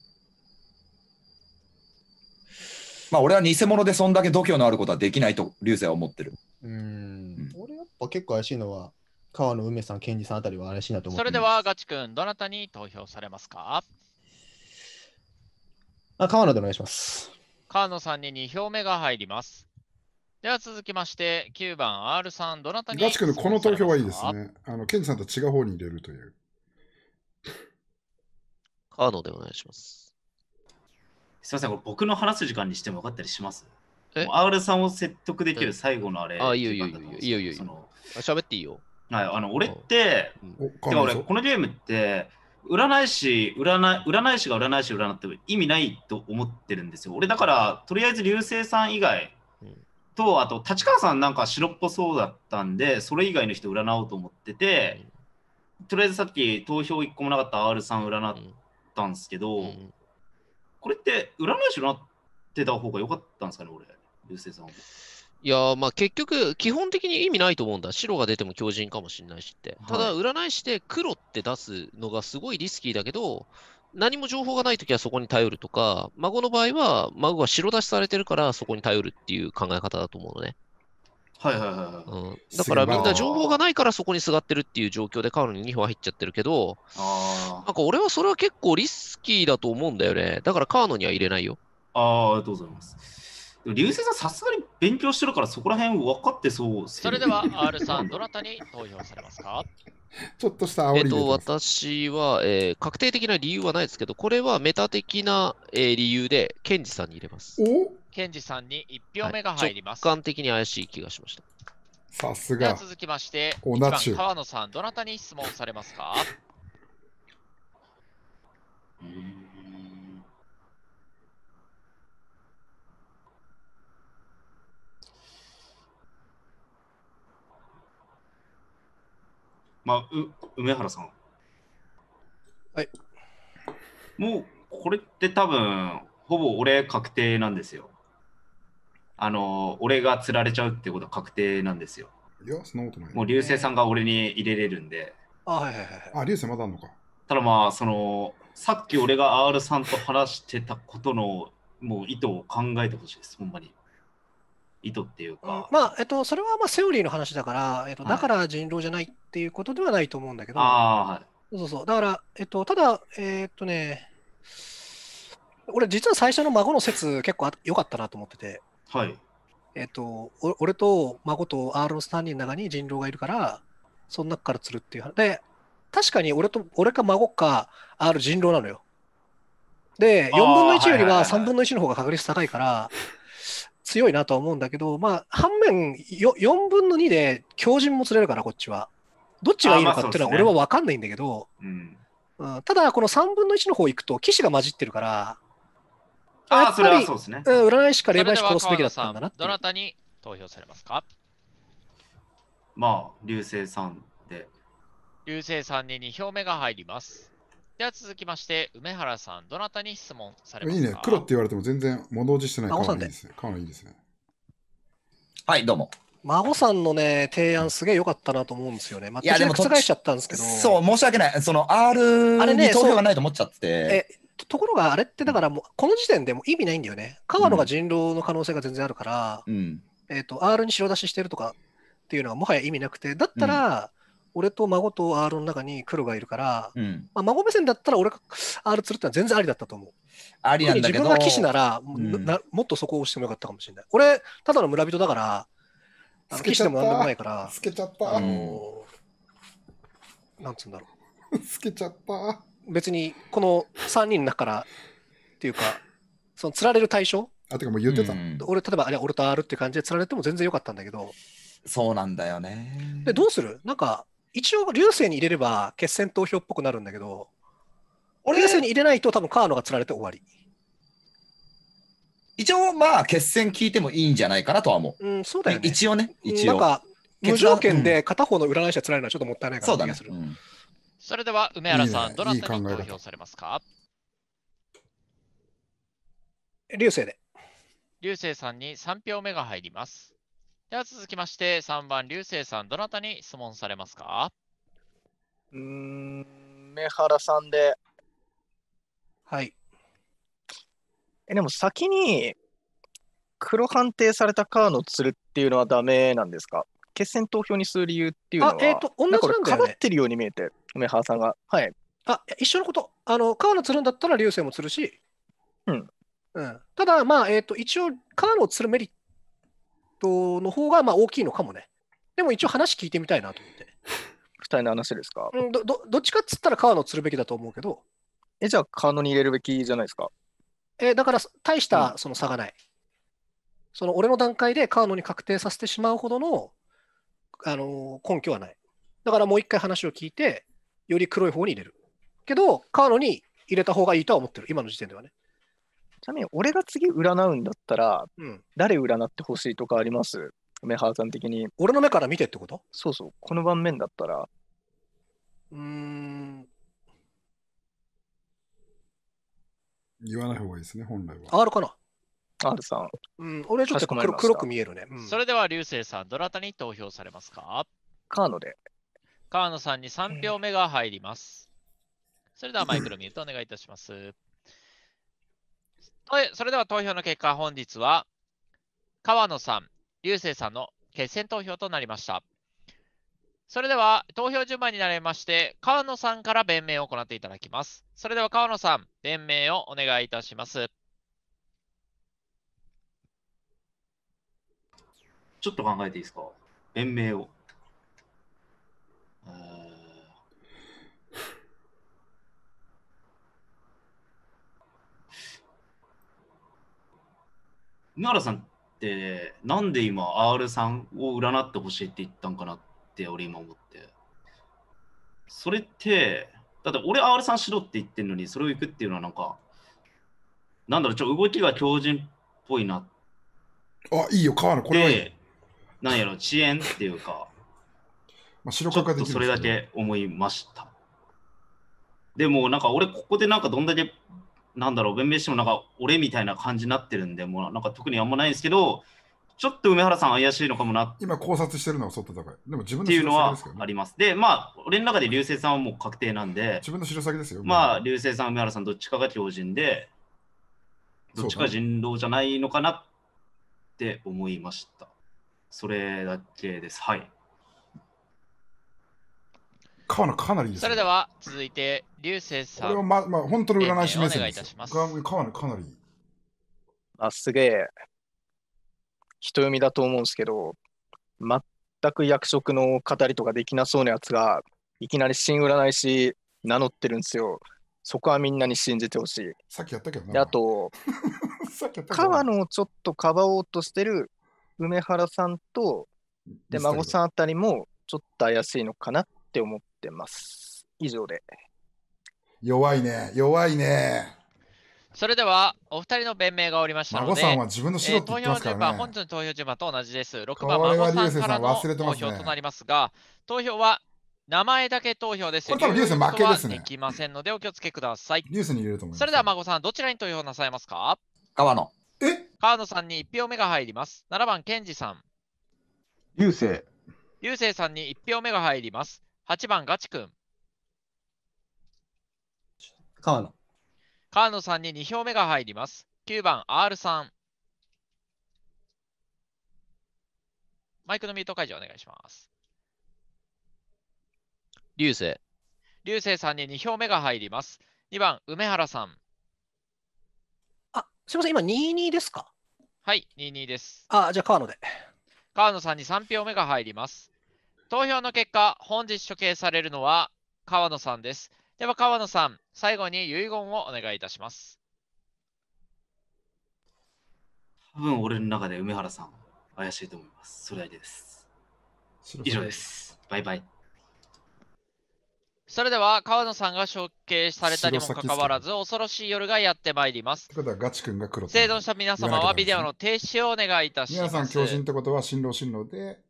まあ、俺は偽物でそんだけ度胸のあることはできないと、流星は思ってる。うん,、俺やっぱ結構怪しいのは、川野梅さん、健二さんあたりは怪しいなと思う。それでは、ガチ君、どなたに投票されますかあ川野でお願いします。川野さんに2票目が入ります。では続きまして、9番 R さん、どなたにガチ君のこの投票はいいですね。あの、ケンジさんと違う方に入れるという。川野でお願いします。すみません、これ僕の話す時間にしても分かったりしますえ ?R さんを説得できる最後のあれ。あ、いいよいいよいいよいいよいいよ。喋っていいよ。はい、あの俺って、うん、俺、このゲームって、占い師占い、占い師が占い師を占って意味ないと思ってるんですよ。俺だから、とりあえず流星さん以外と、あと立川さんなんか白っぽそうだったんで、それ以外の人占おうと思ってて、とりあえずさっき投票1個もなかった R さん占ったんですけど、うんこれって占い師になってた方が良かったんですかね、俺、流星さん。いやまあ結局、基本的に意味ないと思うんだ。白が出ても強靭かもしれないしって。ただ、占い師で黒って出すのがすごいリスキーだけど、何も情報がないときはそこに頼るとか、孫の場合は、孫が白出しされてるからそこに頼るっていう考え方だと思うのね。はいはいはい、はい、うん。だからみんな情報がないからそこにすがってるっていう状況でカールに2歩入っちゃってるけど、あなんか俺はそれは結構リスキーだと思うんだよね。だからカーノには入れないよ。ああ、ありがとうございます。竜流星さん、さすがに勉強してるからそこら辺分かってそうそれでは R さん、どなたに投票されますかちょっとしたえっと、私は、えー、確定的な理由はないですけど、これはメタ的な、えー、理由で、ケンジさんに入れます。おケンジさんに1票目が入ります。はい、直感的に怪しい気がしました。さすが。続きまして、1番川野さん、どなたに質問されますかまあ、う梅原さん。はい。もう、これって多分、ほぼ俺確定なんですよ。あの、俺が釣られちゃうってことは確定なんですよ。いや、そんなことない。もう流星さんが俺に入れれるんで。あ、はいはいはい。あ、流星まだあるのか。ただまあ、その、さっき俺が R さんと話してたことの、もう意図を考えてほしいです、ほんまに。意図っていうか。まあ、えっと、それはまあセオリーの話だから、えっと、だから人狼じゃないっていうことではないと思うんだけど、はい、そうそうだから、えっと、ただ、えー、っとね、俺実は最初の孫の説結構良かったなと思ってて。はい。えっ、と、俺と孫と R の3人の中に人狼がいるから、その中から釣るっていう。で、確かに俺と、俺か孫か R 人狼なのよ。で、4分の1よりは3分の1の方が確率高いから、強いなとは思うんだけど、まあ、反面よ、4分の2で強靭も釣れるから、こっちは。どっちがいいのかっていうのは俺は分かんないんだけど、うん、ただ、この3分の1の方行くと、騎士が混じってるから、ああ、それはそうですね。占い師か霊媒師殺すべきだったんだなどなたに投票されますかまあ、流星さんで。流星さんに2票目が入ります。では続きまして、梅原さん、どなたに質問されますかいいね、黒って言われても全然物おじしてない顔がいですね。顔いいですね。はい、どうも。孫さんのね、提案すげえ良かったなと思うんですよね。まあ、いや、でも覆しちゃったんですけど。そう、申し訳ない。その R に投票がないと思っちゃって。ところがあれってだからもうこの時点でも意味ないんだよね。川野が人狼の可能性が全然あるから、うん、えっ、ー、と、R に白出ししてるとかっていうのはもはや意味なくて、だったら、俺と孫と R の中に黒がいるから、うん、まあ、孫目線だったら俺が R 釣るってのは全然ありだったと思う。ありなんだけど自分が騎士なら、うん、なもっとそこを押してもよかったかもしれない。俺、ただの村人だから、騎士でも何でもないから。つけちゃった。なんつうんだろう。つ けちゃった。別にこの3人の中からっていうか、その釣られる対象あ、てかもう言ってた、うん、俺、例えば、あれ、俺と R って感じで釣られても全然良かったんだけど。そうなんだよね。で、どうするなんか、一応、流星に入れれば決選投票っぽくなるんだけど、俺流星に入れないと多分カーノが釣られて終わり。一応、まあ、決戦聞いてもいいんじゃないかなとは思う。うん、そうだよね。一応ね、一応。なんか、無条件で片方の占い師が釣られるのはちょっともったいないかな、そうだね。うんそれでは梅原さん、いいね、どなたに投票されますか流星で。流星さんに3票目が入ります。では続きまして3番流星さん、どなたに質問されますかうん、梅原さんで。はい。え、でも先に黒判定されたカードを釣るっていうのはダメなんですか決選投票にする理由っていうのは、えーと、同じなんね、かばってるように見えて。梅原さんが。はい。あ、一緒のこと。あの、川野釣るんだったら流星も釣るし、うん。うん、ただ、まあ、えっ、と、一応、川野を釣るメリットの方が、まあ、大きいのかもね。でも一応話聞いてみたいなと思って。二人の話ですか。うん、ど、ど、どっちかっつったら川野を釣るべきだと思うけど、え、じゃあ、川野に入れるべきじゃないですか。えーだから、大したその差がない。その俺の段階で川野に確定させてしまうほどの、あのー根拠はない。だからもう一回話を聞いて、より黒い方に入れる。けど、カーノに入れた方がいいとは思ってる、今の時点ではね。ちなみに、俺が次占うんだったら、うん、誰占ってほしいとかあります梅原さん的に。俺の目から見てってことそうそう、この盤面だったら。うーん。言わない方がいいですね、本来は。R かな ?R さん。うん、俺はちょっと黒黒く見えるね、うん、それでは、流星さん、どなたに投票されますかカーノで。川野さんに3票目が入ります。それではマイクロミュートお願いいたします。それでは投票の結果、本日は川野さん、流星さんの決選投票となりました。それでは投票順番になりまして、川野さんから弁明を行っていただきます。それでは川野さん、弁明をお願いいたします。ちょっと考えていいですか弁明を。梅原さんってなんで今 R さんを占ってほしいって言ったんかなって俺今思ってそれってだって俺 R さんしろって言ってるのにそれを行くっていうのはなんかなんだろうちょ動きが強靭っぽいなあいいよ川るこれはいいなんやろ遅延っていうかまあ、白角ができる、ね、それだけ思いました。でもなんか俺ここでなんかどんだけなんだろう弁明してもなんか俺みたいな感じになってるんでもうなんか特にあんまないんですけどちょっと梅原さん怪しいのかもな今考察してるのは外高いでも自分の、ね、っていうのはありますでまあ俺の中で流星さんはもう確定なんで自分の白先ですよまあ流星さん梅原さんどっちかが狂人でどっちか人狼じゃないのかなって思いましたそれだけですはいかなかなりいいです、それでは続いて、流星さん。これはま、まあ、本当の占い師目線です。かなかなりいい。あ、すげえ。人読みだと思うんですけど、全く役職の語りとかできなそうなやつが、いきなり新占い師名乗ってるんですよ。そこはみんなに信じてほしい。さっきやったけどね。あと、川野をちょっとかばおうとしてる梅原さんと、で、孫さんあたりも、ちょっと怪しいのかなっって思ってます。以上で。弱いね、弱いね。それでは、お二人の弁明がおりましたので、さんは自分の白って言ってますから、ねえー、本日の投票順番と同じです。6番、孫さんからの投票となりますが、すね、投票は名前だけ投票です。これ多分、リュースに負けですね。できませんので、お気をつけください。リュースに入れると思います。それでは、孫さん、どちらに投票なさいますか川野。え川野さんに1票目が入ります。7番、ケンジさん。流星。流星さんに1票目が入ります。8番、ガチ君。川野。川野さんに2票目が入ります。9番、R さん。マイクのミュート解除お願いします。流星。流星さんに2票目が入ります。2番、梅原さん。あ、すみません、今22ですかはい、22です。あ、じゃあ川野で。川野さんに3票目が入ります。投票の結果、本日処刑されるのは川野さんです。では川野さん、最後に遺言をお願いいたします。多分俺の中で梅原さん、怪しいと思います。それだけです。以上です。バイバイ。それでは川野さんが処刑されたにもかかわらず恐ろしい夜がやってまいります。ガチ君が黒生存した皆様はビデオの停止をお願いいたします。皆さん狂人ってことはで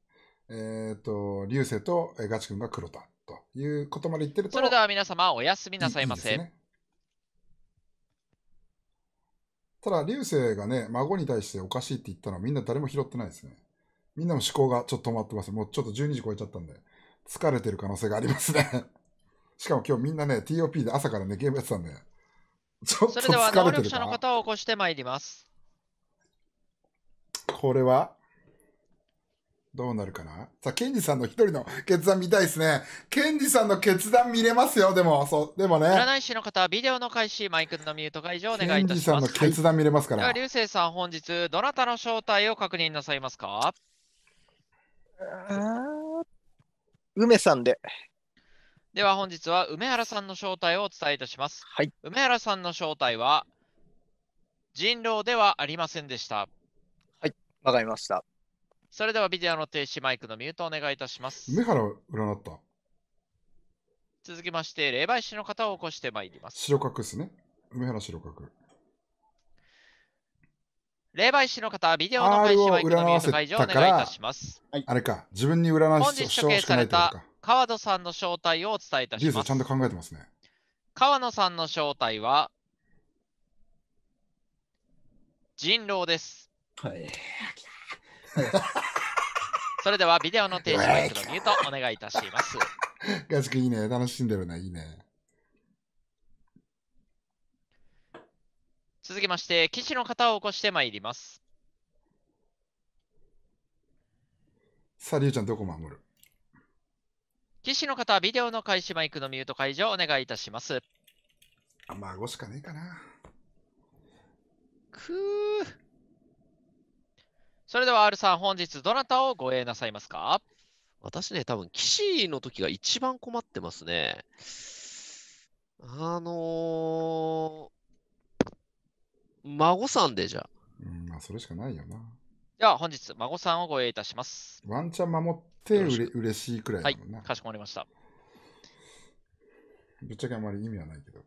えっ、ー、と、流星とガチ君が黒田ということまで言ってると。それでは皆様、おやすみなさいませ。いいね、ただ、流星がね、孫に対しておかしいって言ったのはみんな誰も拾ってないですね。みんなの思考がちょっと止まってます。もうちょっと12時超えちゃったんで、疲れてる可能性がありますね。しかも今日みんなね、TOP で朝からね、ゲームやってたんで、ちょっと疲れてるそれでは能力者の方を起こしてまいります。これはどうなるかなさあ、ケンジさんの一人の決断見たいですね。ケンジさんの決断見れますよ、でも、そう、でもね。占い師の方はビデオの開始、マイクのミュート解除お願いいたします。ケンジさんの決断見れますから。はい、では、流星さん、本日、どなたの正体を確認なさいますか梅さんで。では、本日は梅原さんの正体をお伝えいたします。はい。梅原さんの正体は、人狼ではありませんでした。はい、わかりました。それではビデオの停止、マイクのミュートお願いいたします。梅原占った。続きまして、霊媒師の方を起こしてまいります。白角ですね。梅原白角。霊媒師の方、はビデオの開始マイクのミュート解除をお願いいたします。はい、あれか、自分に占わせてほしくなた河野さんの正体をお伝えいたします。リーちゃんと考えてますね。川野さんの正体は、人狼です。はい。それではビデオの停止マイクのミュートお願いいたします。ガチくいいね。楽しんでるね。いいね。続きまして、騎士の方を起こしてまいります。さあ、りゅうちゃん、どこ守る騎士の方、ビデオの開始マイクのミュート解除お願いいたします。あ、ましかねえかな。くー。それでは R さん、本日どなたをご栄なさいますか私ね、多分、騎士の時が一番困ってますね。あのー、孫さんでじゃうん、まあ、それしかないよな。では、本日、孫さんをご栄いたします。ワンチャン守ってうれ嬉しいくらいだもんな。はい、かしこまりました。ぶっちゃけあまり意味はないけど。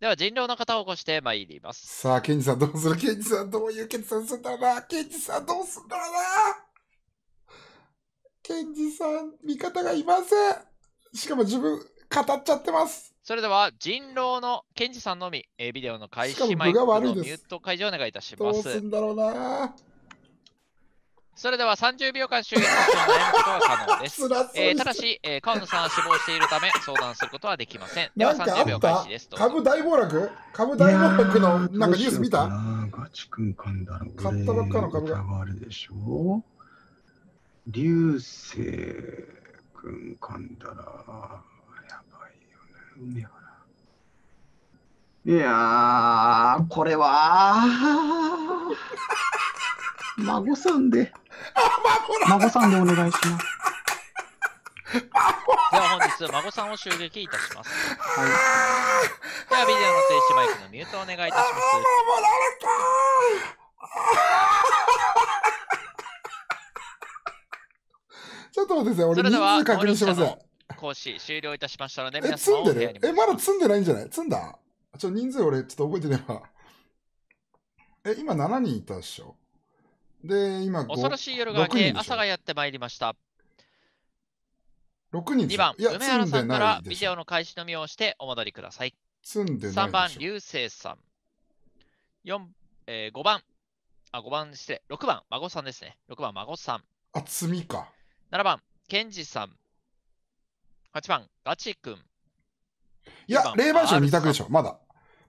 では人狼の方を起こして参ります。さあ、ケンジさんどうするケンジさんどういう決断するんだろうなケンジさんどうするんだろうなケンジさん、味方がいません。しかも自分、語っちゃってます。それでは人狼のケンジさんのみ、えビデオの開始マイクのミュート解除お願いいたします。どうするんだろうなそれでは30秒間終了のことを悩ことは可能 です。えー、ただし、えー、川野さんは死亡しているため相談することはできません。では30秒開始です。株大暴落株大暴落のなんかニュース見たガチ君噛んだろ買ったばっかの株が。あるでしょう流星君噛んだら、やばいよね。海原いやー、これは、孫さんで。孫さんでお願いします。では本日、孫さんを襲撃いたします。はい、ではビデオの停止マイクのミュートをお願いいたします。ちょっと待ってください、俺人数確認します。講師終了いたしましたので、皆さんえ、まだ積んでないんじゃない積んだちょ、人数俺ちょっと覚えてねば。え、今7人いたでしょで、今、恐ろしい夜が明け、朝がやってまいりました。6人2番、梅原さんからビデオの開始のみをしてお戻りください。積んで3番、流星さん。えー、5番、あ、5番失礼。6番、孫さんですね。6番、孫さん。あ、積みか。7番、ケンジさん。8番、ガチ君。いや、霊媒師二2択でしょ、まだ。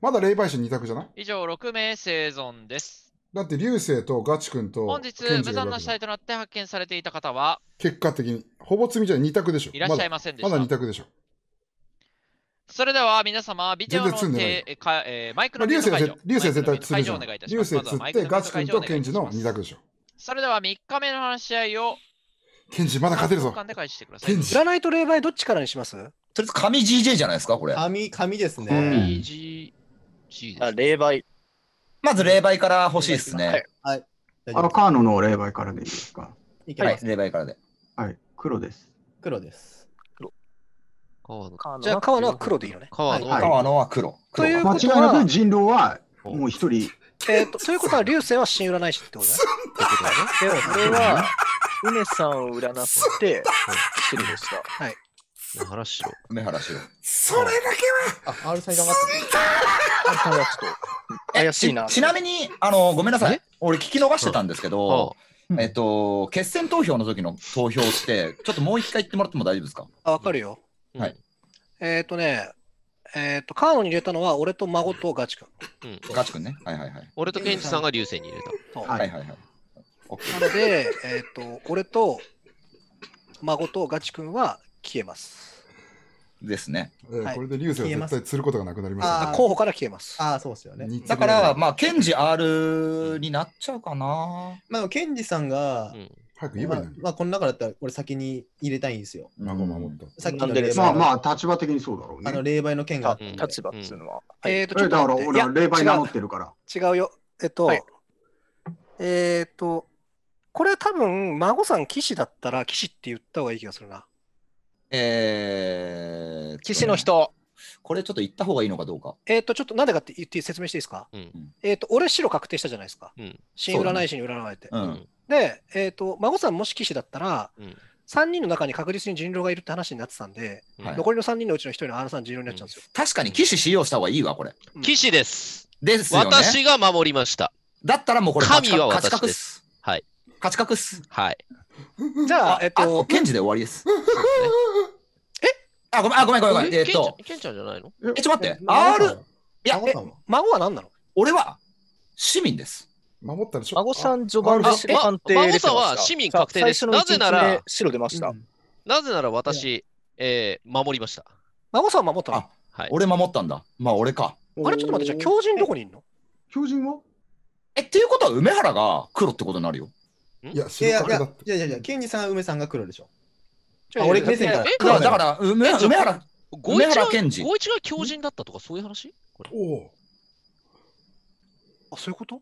まだ霊媒師二2択じゃない以上、6名生存です。だって流星とガチ君と本日無残な死体となって発見されていた方は結果的にほぼ罪じゃ二択でしょいらっしゃいませんでしたまだまだ択でしょそれでは皆様、ビデオの手か、えー、マイクロミュート解除。流星絶対釣じゃん。流星釣って、ガチ君とケンジの二択でしょ。それでは3日目の話し合いを。ケンジ、まだ勝てるぞ。ケンジ。占いと霊媒どっちからにしますとりあえず GJ じゃないですか、これ。ですね。紙 GJ。あ、霊媒。まず霊媒から欲しいですね。はい。はい、あの、カーノの霊媒からでいいですか。いけはい霊媒からで。はい、黒です。黒です。川野じゃあ川野は黒でいいのね川野。は川野は黒。黒という間違いなく人狼はもう一人。えーと、ということは、流星は新占い師ってことだね。ってことだねでもこれは、梅さんを占って、失礼でした。はい。根原しろ。根原しろ。それだけは。あ、R サイ頑張ってる。ちょっと怪しいな。ちなみに、あの、ごめんなさい。俺聞き逃してたんですけど、えっと、決選投票の時の投票して、ちょっともう一回言ってもらっても大丈夫ですかあ、わかるよ。はい。えっとね、えっと、カーノに入れたのは、俺と孫とガチ君。うん。ガチ君ね。はいはいはい。俺とケンジさんが流星に入れた。はいはいはい。なので、えっと、俺と孫とガチ君は消えます。ですね。えー、これで流星は絶対釣ることがなくなりました、ね、候補から消えます。ああ、そうですよね。だから、まあ、ケンジ R になっちゃうかな。まあ、ケンジさんが、早く言えばいいのまあ、まあ、この中だったら俺先に入れたいんですよ。孫守った。さっきの霊まあまあ、立場的にそうだろうね。あの霊媒の件が立場っていうのは。うん、えっ、と、ちょっとだから俺は霊媒名乗ってるから。違うよ。えっと、はい、えっ、と、これ多分、孫さん騎士だったら騎士って言った方がいい気がするな。えー、棋士の人。これちょっと言った方がいいのかどうか。えっ、と、ちょっとなんでかって言って説明していいですか。えっ、と、俺白確定したじゃないですか。うん、新占い師に占われて。うん、で、えっ、と、孫さんもし棋士だったら、3人の中に確実に人狼がいるって話になってたんで、残りの3人のうちの1人のナさん人狼になっちゃうんですよ。確かに騎士使用した方がいいわ、これ。騎士です。ですよ、ね、私が守りました。だったらもうこれ、神は私です。はい。勝ち隠す。はい。じゃあ、えっと。ケンジで終わりです。えあ、ごめん、あ、ごめん、ごめん、ごめん。えっと。ケンちゃんじゃないのえ、ちょっと待って。R、いや、孫は何なの俺は、市民です。守ったでしょ孫さん序盤で判定孫さんは市民確定です。なぜなら、白出ました。なぜなら私、え守りました。孫さん守ったはい。俺守ったんだ。まあ、俺か。あれ、ちょっと待って、じゃあ、狂人どこにいんの狂人はえ、っていうことは、梅原が黒ってことになるよ。いや、いやいやいやいやいやケンジさん、梅さんが来るでしょ。俺目線から。だから、梅原、梅原健二。五一が狂人だったとか、そういう話おあ、そういうこと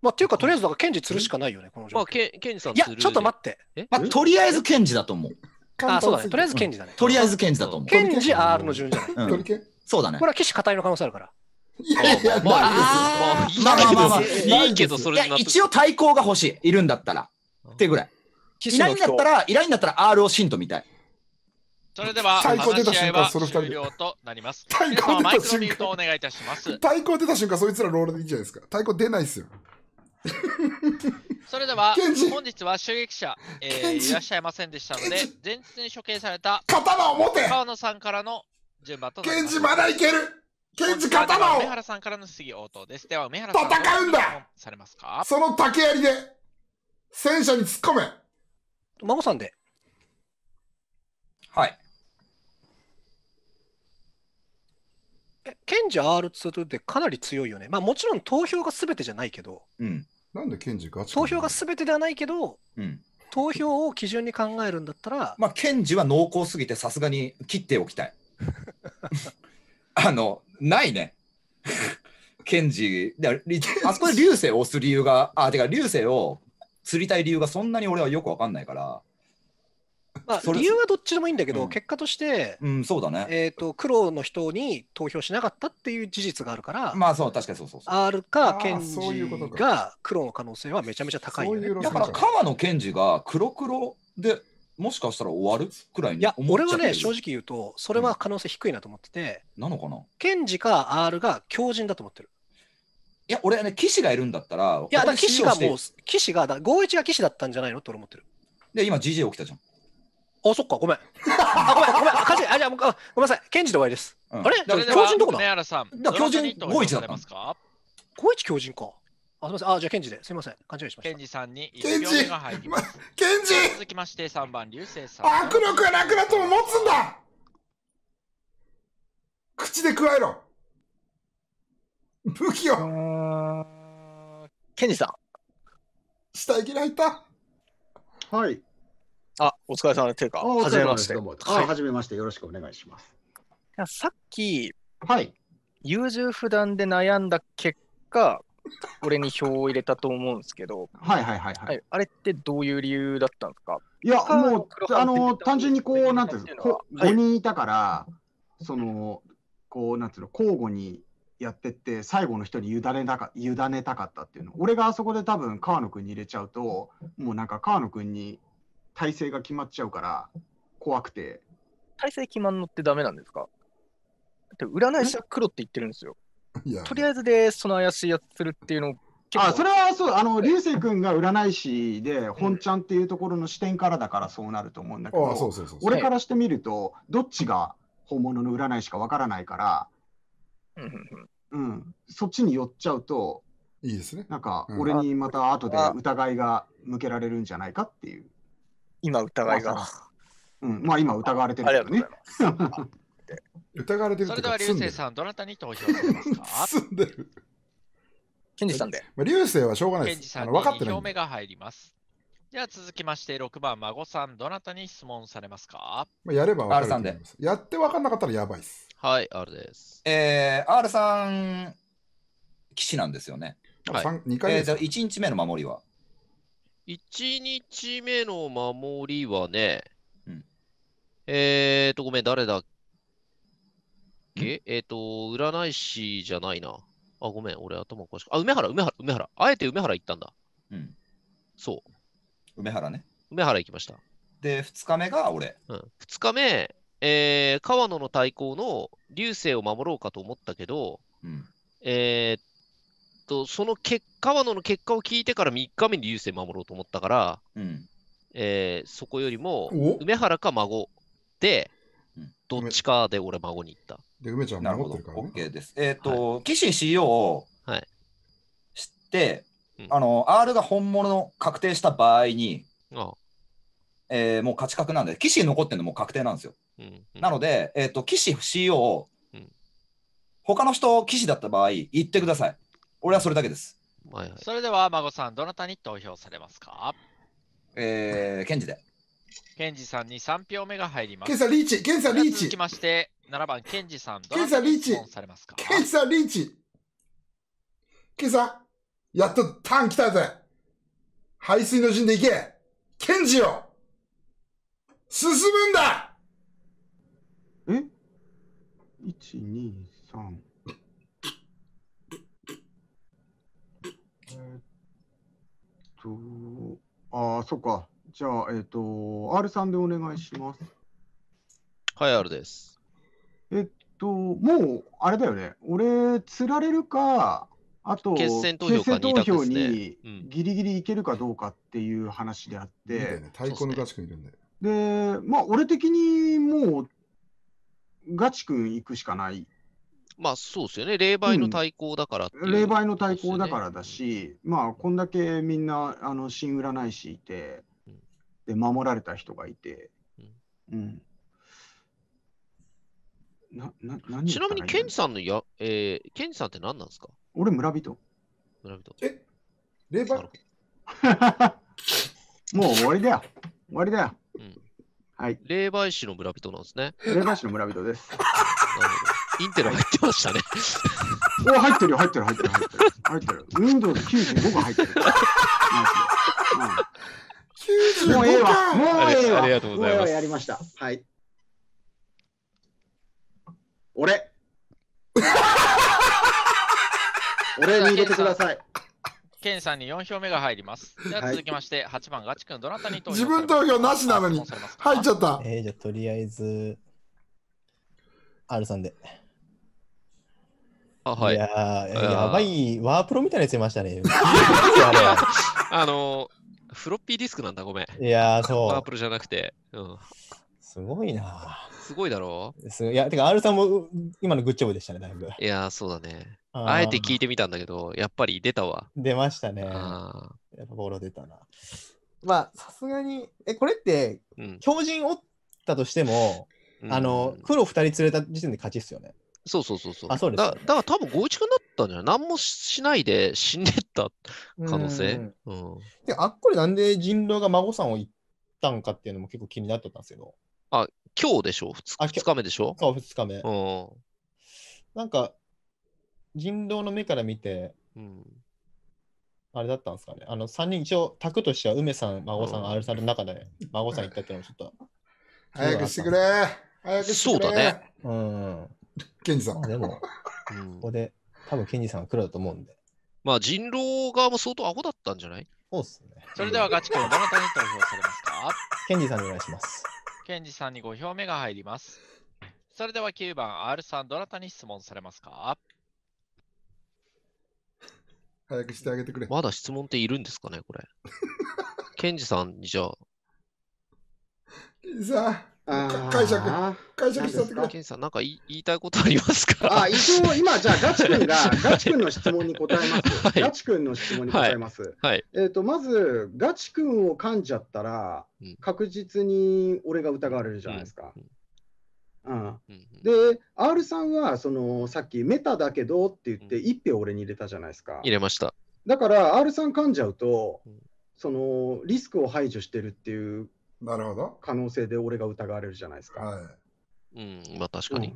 まあ、っていうか、とりあえず、ケンジ釣るしかないよね、この状況。ケンジさんいや、ちょっと待って。まあ、とりあえずケンジだと思う。あ、そうだね。とりあえずケンジだね。とりあえずケンジだと思う。ケンジ R の順じゃない。そうだね。これは騎士硬いの可能性あるから。いやいや、まあ、まあまあまあまあいいけど、それい一応対抗が欲しい。いるんだったら。ってぐらい。いないんだったら、いないんだったら R をシントみたい。それでは、対抗出た瞬間、その2人。対抗出た瞬間、お願いいたします。出た瞬間、そいつらロールでいいんじゃないですか。対抗出ないっすよ。それでは、本日は襲撃者、えー、いらっしゃいませんでしたので、前日に処刑された刀を持て川野さんからの順番となまだいけるケンジ刀を梅原さんからの質疑応答です。では、梅原さん戦うんだされますかその竹槍で戦車に突っ込め孫さんで。はい。え、ケンジ R2 ってかなり強いよね。まあもちろん投票が全てじゃないけど。うん。なんでケンジガチ投票が全てではないけど、うん。投票を基準に考えるんだったら。まあ、検事は濃厚すぎて、さすがに切っておきたい。あの、ないね。ケンジ、あそこで流星を押す理由が、あ、てか流星を釣りたい理由がそんなに俺はよくわかんないから。まあ、理由はどっちでもいいんだけど、うん、結果として、うん、そうだね。えっ、ー、と、黒の人に投票しなかったっていう事実があるから、まあ、そう、確かにそうそうそう。るか、ケンジが黒の可能性はめちゃめちゃ高い、ねういう、だから、河野ケンジが黒黒でもしかしたら終わるくらいにいや、俺はね、正直言うと、それは可能性低いなと思ってて、うん、なのかなケンジか R が強靭だと思ってる。いや、俺はね、騎士がいるんだったら、いや、だ騎士がもう、騎士が、五一が騎士だったんじゃないのって俺思ってる。で、今 GJ 起きたじゃん。あ、そっか、ごめん。あ、ごめん、ごめん、火事、あ、じゃあ、ごめんなさい、ケンジで終わりです。うん、あれ、強靭どこだ。だ、強靭、五一だったんですか。五一強靭か。あ、すみません。あ、じゃあ、ケンジで。すみません。勘違いしました。ケンジさんに1票目が入ります。ケンジ、ま、続きまして3番、流星さん。握力がなくなっても持つんだ口で加えろ武器をケンジさん。下行きに入ったはい。あ、お疲れ様です。ていうか、はじめまして。どうい、めまして。よろしくお願いします。さっき、はい。優柔不断で悩んだ結果、これに票を入れたと思うんですけど、はいはいはい、はい、はい、あれってどういう理由だったんですかいや、もう、あの、単純にこう、なんていうんですか、5人いたから、その、こう、なんていうの、交互にやってって、最後の人に委ねたか委ねたかったっていうの。俺があそこで多分、河野君に入れちゃうと、もうなんか河野君に体制が決まっちゃうから、怖くて。体制決まんのってダメなんですかだって占い師は黒って言ってるんですよ。とりあえずで、その怪しいやつするっていうのをあそれはそう、あの流星君が占い師で、本ちゃんっていうところの視点からだからそうなると思うんだけど、俺からしてみると、どっちが本物の占い師かわからないから、うん、そっちに寄っちゃうと、いいですね。なんか、俺にまた後で疑いが向けられるんじゃないかっていう。今、疑いが。うん、まあ今、疑われてるけどね。て。疑われてるそれでは流星さん、どなたに投票されますか 住んでる。ケンジさんで。まあ、流星はしょうがないです。ケンジさんに2票目が入ります。では続きまして、6番、孫さん、どなたに質問されますか、まあ、やれば分かると思やって分かんなかったらやばいです。はい、R です。えー、R さん、騎士なんですよね。はい、2回目、えー、1日目の守りは ?1 日目の守りはね、うん、えーと、ごめん、誰だっけえっ、ー、と、占い師じゃないな。あ、ごめん、俺頭おかしく。あ、梅原、梅原、梅原。あえて梅原行ったんだ。うん。そう。梅原ね。梅原行きました。で、2日目が俺。うん。2日目、えー、川野の対抗の流星を守ろうかと思ったけど、うん、えー、っと、その結果、川野の結果を聞いてから3日目に流星守ろうと思ったから、うん、えー、そこよりも梅原か孫で、どっちかで俺孫に行った。で、梅ちゃんなるほど、ね、OK です。えっ、ー、と、はい、岸 CEO を知って、はい、あの、R が本物の確定した場合に、ああえー、もう価値確なんで、岸に残ってるのも確定なんですよ。うんうん、なので、えっ、ー、と、岸 c o を、他の人、岸だった場合、言ってください。俺はそれだけです。はいはい、それでは、孫さん、どなたに投票されますかえー、検事で。ケンジさんに3票目が入ります。ケンさんリーチ、ケンさんリーチ。続きまして、7番、ケンジさん。ケンジさん、リーチ。ケンジさん、リーチ。ケンジさん、やっとターン来たぜ。排水の陣で行け。ケンジよ。進むんだえ ?1、2、3。えっと、ああ、そっか。じゃあ、えー、っと、R さんでお願いします。はい、R です。と、もう、あれだよね。俺、釣られるか、あと、決選投票投票にギリギリいけるかどうかっていう話であって。うん、ね、のガチ君いるんだよ。で、まあ、俺的にもう、ガチ君行くしかない。まあ、そうですよね。霊媒の対抗だから、うん、霊媒の対抗だからだし、うん、まあ、こんだけみんな、あの、新占い師いて、で、守られた人がいて、うん。なな何ちなみに、ケンさんのや、えー、ケンさんって何なんですか俺、村人。村人。えレバ もう終わりだよ。終わりだよ。うん、はい。霊媒師の村人なんですね。霊媒師の村人です。インテル入ってましたね。お、入ってるよ、入ってる、入ってる、入ってる。入ってる。運動 n d o w s 9 5が入ってる。うん、もうええわ。もうええわ。ありがとうございます。やりました。はい。俺 俺に入れてください。ケンさんに4票目が入ります。では続きまして、8番ガチ君、どなたに投票自分投票なしなのに。入っちゃった。えー、じゃあとりあえず、R さんで。あはい、いややばい、ワープロみたいなやついましたね。あの、フロッピーディスクなんだ、ごめん。いやそう。ワープロじゃなくて。うんすごいな。すごいだろう。いや、てか R さんも今のグッジョブでしたね、だいぶ。いやそうだね。ああえて聞いてみたんだけど、やっぱり出たわ。出ましたね。やあっぱボロ出たな。まあ、さすがに、え、これって、うん強人おったとしても、うんあの、黒二人連れた時点で勝ちっすよね。そうそうそうそう。あそうですだねだから多分五一君だったんじゃない何もしないで死んでった可能うん性。うん。で、あっこれなんで人狼が孫さんを行ったんかっていうのも結構気になってたんですけど。あ、今日でしょ二日目でしょそう、二日目。うん、なんか、人狼の目から見て、うん、あれだったんですかね。あの、3人、一応、クとしては梅さん、孫さん、アルさんの中で、孫さん行ったってのちょっと。早くしてくれ早くしてくれそうだね。うん。ケンジさん。でも、ここで、多分ケンジさんは黒だと思うんで。まあ、人狼側も相当アホだったんじゃないそうっすね。それではガチ君、どなたに投票されますかケンジさんにお願いします。ケンジさんに5票目が入ります。それでは9番 R さん、どなたに質問されますか早くしてあげてくれ。まだ質問っているんですかね、これ。ケンジさんにじゃあ。ケンジさん。解釈、解釈したってくれ。さん、なんか言いたいことありますかあ、一応今、じゃあ、ガチ君が、ガチ君の質問に答えます。はい、ガチ君の質問に答えます。はい。はい、えっ、ー、と、まず、ガチ君を噛んじゃったら、うん、確実に俺が疑われるじゃないですか。うんうん、うん、で、R さんはそのさっきメタだけどって言って1票俺に入れたじゃないですか。入れました。だから R さん噛んじゃうと、そのリスクを排除してるっていうなるほど。可能性で俺が疑われるじゃないですか。はい。うん、まあ確かに。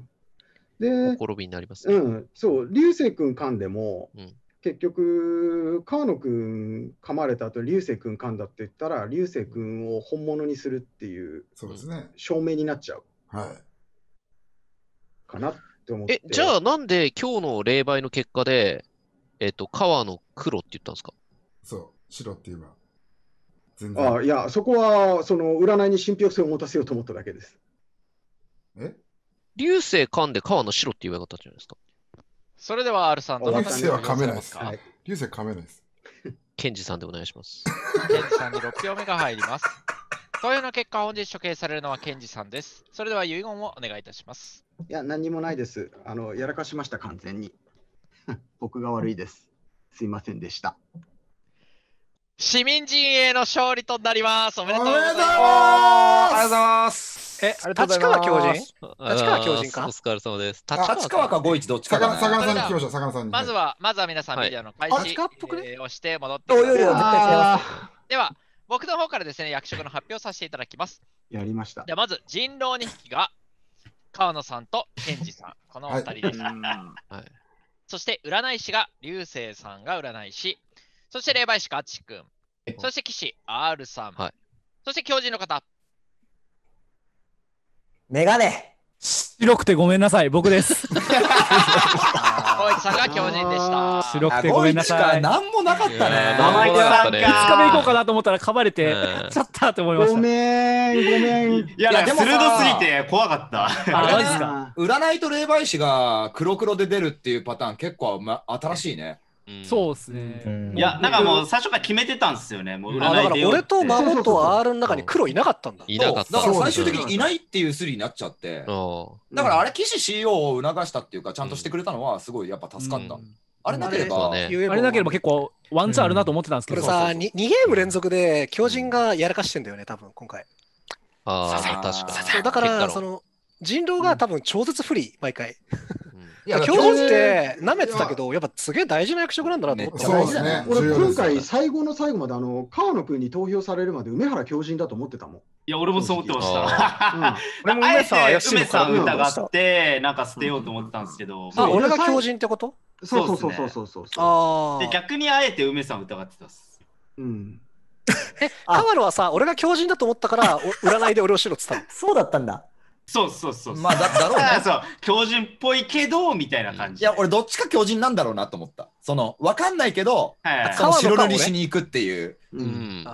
うん、で、ほこびになりますね。うん、そう、流星君噛んでも、うん、結局、河野君噛まれた後、流星君噛んだって言ったら、流星君を本物にするっていう、そうですね。証明になっちゃう。はい。かなって思って。え、じゃあなんで今日の霊媒の結果で、えっ、ー、と、河野黒って言ったんですかそう、白って言えば。全然。あいや、そこは、その、占いに信憑性を持たせようと思っただけです。え流星噛んで川の白って言われたじゃないですか。それでは R さんと流星は噛めないです。はい、流星噛めないです。ケンジさんでお願いします。ケンジさんに6票目が入ります。投票の結果、本日処刑されるのはケンジさんです。それでは遺言をお願いいたします。いや、何もないです。あの、やらかしました、完全に。僕が悪いです。すいませんでした。市民陣営の勝利となります。おめでとうございます。ありがとうございます。え、あれ立川教授立川教授かお疲れ様です。立川か五一どっちか。さんにましょう、さんに。まずは、まずは皆さん、メディアの開始をして戻ってください。では、僕の方からですね、役職の発表させていただきます。やりました。では、まず、人狼2匹が、川野さんと健二さん、この二人です。はい、そして、占い師が、流星さんが占い師、そして霊媒師かあ君。くん。そして騎士 R さん。はい、そして教授の方。メガネ。白くてごめんなさい、僕です。大石さんが巨人でした。白くてごめんなさい。何もなかったね。生意気さんか。2日目行こうかなと思ったらかばれて、っちゃったと思いました。ごめん、ごめん。いや、でも鋭すぎて怖かった。あ、マジですか。占いと霊媒師が黒黒で出るっていうパターン結構、ま、新しいね。そうですね。いや、なんかもう最初から決めてたんですよね。もう占いでよ俺と孫と R の中に黒いなかったんだ。いなかった。だから最終的にいないっていうスリーになっちゃって、だからあれ、士 CO を促したっていうか、ちゃんとしてくれたのは、すごいやっぱ助かった。あれなければ、あれなければ結構ワンチャンあるなと思ってたんですけど。これさ、2ゲーム連続で巨人がやらかしてんだよね、多分今回。ああ、確かに。だから、その人狼が多分超絶不利、毎回。いや、教授ってなめてたけど、やっぱすげえ大事な役職なんだなと思って、そうですね。俺、今回、最後の最後まで、あの、河野君に投票されるまで、梅原教授だと思ってたもん。いや、俺もそう思ってました。俺も あえて梅さん疑って、なんか捨てようと思ってたんですけど。あ、俺が教授ってことそうそうそうそうそうそう。で、逆にあえて梅さん疑ってたっす。うん。え、河野はさ、俺が狂人だと思ったから、占いで俺をしろって言ったの。そうだったんだ。そうそうそうまあだだろうね そう狂人っぽいけどみたいな感じ、いや俺どっちか狂人なんだろうなと思ったその分かんないけど、はいはい、その白塗りしに行くっていう、うん、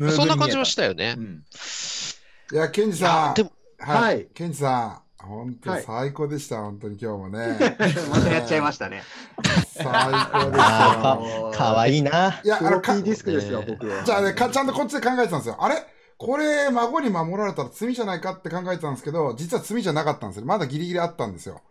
うん、そんな感じはしたよね、うん、いやケンジさんでもはい、ケンジさん本当最高でした、はい、本当に今日もね。ま たやっちゃいましたね。最高でしたかわいいな。いや、あの、ディスクですよ、僕は。じゃあね、ちゃんとこっちで考えてたんですよ。あれこれ、孫に守られたら罪じゃないかって考えてたんですけど、実は罪じゃなかったんですよ。まだギリギリあったんですよ。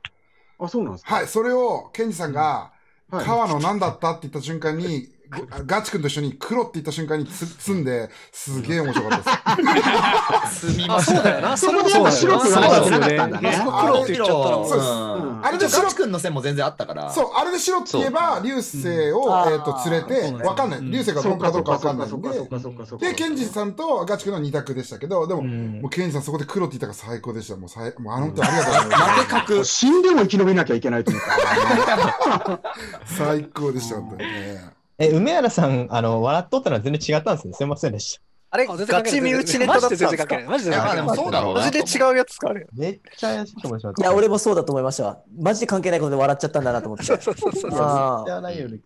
あ、そうなんですかはい、それを、ケンジさんが、うんはい、川野何だったって言った瞬間に、ガチ君と一緒に黒って言った瞬間につ積んで、すげえ面白かったです。すみません。そうだよな。そっぱ白くなかったんだね。黒って言っちゃったら。そうです。あれで白君の線も全然あったから。そう、あれで白って言えば、流星を、えっと、連れて、わかんない。流星がど当かどうかわかんないんで。で、ケンジさんとガチ君の二択でしたけど、でも、もうケンジさんそこで黒って言ったから最高でした。もう、もうあの人ありがとうございます。負け死んでも生き延びなきゃいけないと思った。最高でした、本当にね。え、梅原さん、あの、笑っとったのは全然違ったんですね。すいませんでした。あれ、ガチ身内ネタだったでかマジで関係ない。マジでだマジで違うやつ使われめっちゃ怪しいと思いました。いや、俺もそうだと思いました。マジで関係ないことで笑っちゃったんだなと思って。そうそうそうそう。ないよね。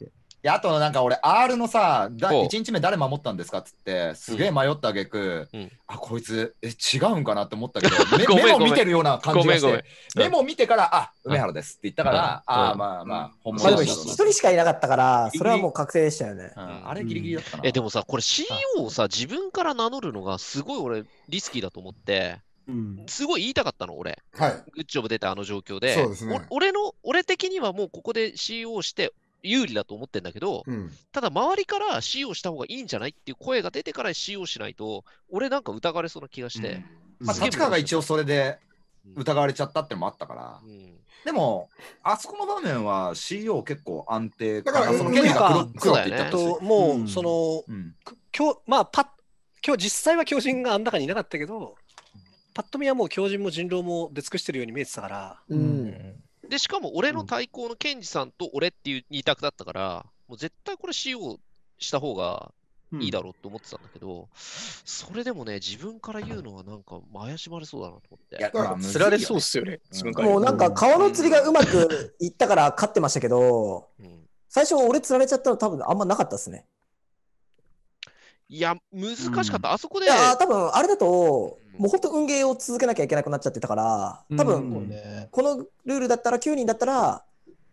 やあとなんか俺 R のさ1日目誰守ったんですかっつってすげえ迷ったあげく、あこいつえ違うんかなって思ったけど目 ごメモ見てるような感じがしてメモ見てから「あ梅原です」って言ったから「ああまあまあ本物あでも一人しかいなかったから、それはもう確定でしたよね。あれギリギリだったなえ、でもさ、これ CEO をさ、自分から名乗るのがすごい俺、リスキーだと思って、すごい言いたかったの、俺。はい。グッジョブ出たあの状況で。俺の、俺的にはもうここで CEO して、有利だと思ってんだけど、うん、ただ周りから C 用した方がいいんじゃないっていう声が出てから C 用しないと、俺なんか疑われそうな気がして。うん、まあ、立川が一応それで疑われちゃったってのもあったから、うん、でも、あそこの場面は CO 結構安定だから、その権利が黒っていったと、ね、もう、その、今日、まあ、パッ、今日実際は狂人があん中にいなかったけど、ぱっと見はもう狂人も人狼も出尽くしてるように見えてたから、うん、で、しかも俺の対抗のケンジさんと俺っていう二択だったから、もう絶対これ CO した方がいいだろうと思ってたんだけど、うん、それでもね、自分から言うのはなんか怪しまれそうだなと思って。いや、まあ、釣られそうっすよね、自分から。もうなんか川の釣りがうまくいったから勝ってましたけど、うん、最初俺釣られちゃったの多分あんまなかったっすね。いや、難しかった。うん、あそこで。いや、多分あれだと、もう本当運ゲーを続けなきゃいけなくなっちゃってたから、多分、うんこのルールだったら、9人だったら、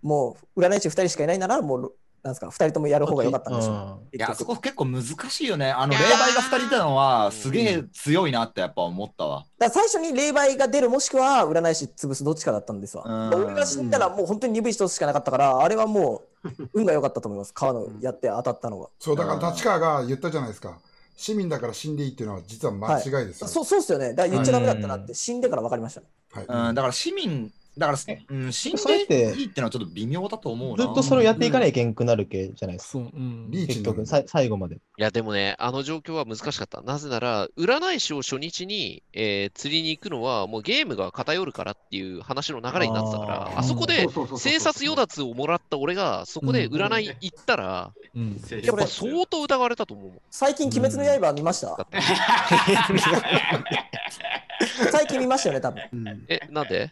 もう占い師2人しかいないなら、もう、なんですか、2人ともやる方が良かったんでしょう。うん、いや、そこ結構難しいよね。あの、霊媒が2人いたのは、すげえ強いなってやっぱ思ったわ。だ最初に霊媒が出る、もしくは占い師潰すどっちかだったんですわ。俺が死んだら、もう本当に鈍い人しかなかったから、あれはもう、運が良かったと思います、川のやって当たったのが。そうだから立川が言ったじゃないですか、市民だから死んでいいっていうのは、実は間違いですよ、はい、そうそうですよね、だから言っちゃだめだったなって、死んでから分かりました、ね、はい、うん、だから市民だから、うん、死んでいいってのはちょっと微妙だと思うずっとそれをやっていかないけんくなるけじゃないですか。うん、結局さ、最後まで。いや、でもね、あの状況は難しかった。なぜなら、占い師を初日に、えー、釣りに行くのは、もうゲームが偏るからっていう話の流れになってたから、あそこで生殺与奪をもらった俺が、そこで占い行ったら、うん、やっぱ相当疑われたと思う。最近、鬼滅の刃見ました、うん、最近見ましたよね、多分。え、なんで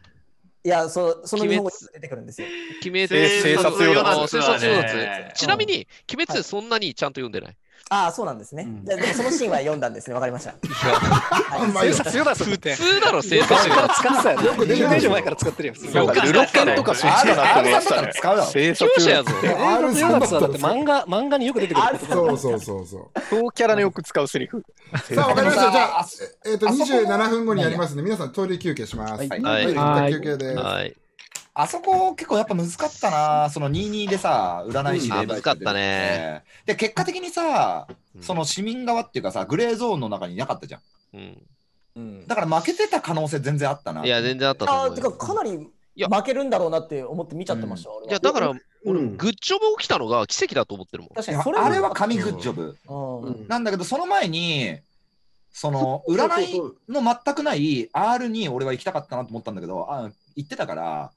いや、そその日本語出てくるんですよ。鬼滅、ちなみに、鬼滅そんなにちゃんと読んでない。ああ、そうなんですね。うん、でもそのシーンは読んだんですね。わかりました。はい、まあ、普通だろ、制作か使ってたよ、よく20年以上前から使ってるよ。そうか、ルロケンとか出だったね。使うだろ。て漫画、によく出てくる。そうそうそうそう。そうキャラのよく使うセリフ。さあ、わかりました。じゃあ、えっと、27分後にやりますんで、皆さんトイレ休憩します。はい。イレ休憩です。あそこ結構やっぱ難かったな、その22でさ、占い師で、うん、難かったね。で、結果的にさ、その市民側っていうかさ、グレーゾーンの中にいなかったじゃん。うん、うん、だから負けてた可能性全然あったな。いや、全然あったと思う。あてか、かなり負けるんだろうなって思って見ちゃってました。いや、だから、俺、グッジョブ起きたのが奇跡だと思ってるもん。確かにあれは神グッジョブ。うんなんだけど、その前に、その 占いの全くない R に俺は行きたかったなと思ったんだけど、あ行ってたから、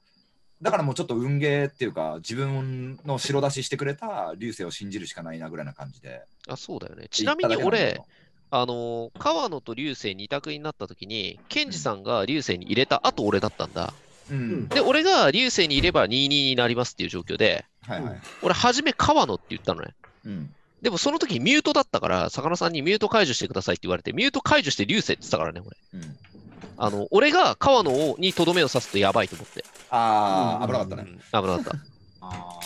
だからもうちょっと運ゲーっていうか、自分の白出ししてくれた流星を信じるしかないなぐらいな感じで。あ、そうだよね。ちなみに俺、あの、川野と流星2択になった時に、ケンジさんが流星に入れた後俺だったんだ。うん、で、俺が流星にいれば22になりますっていう状況で、はいはい、俺、初め川野って言ったのね。うんでもその時ミュートだったから、魚さんにミュート解除してくださいって言われて、ミュート解除して流星って言ったからね、俺。うんあの俺が川野にとどめを刺すとやばいと思って。ああ、危なかったね。危なかった。あ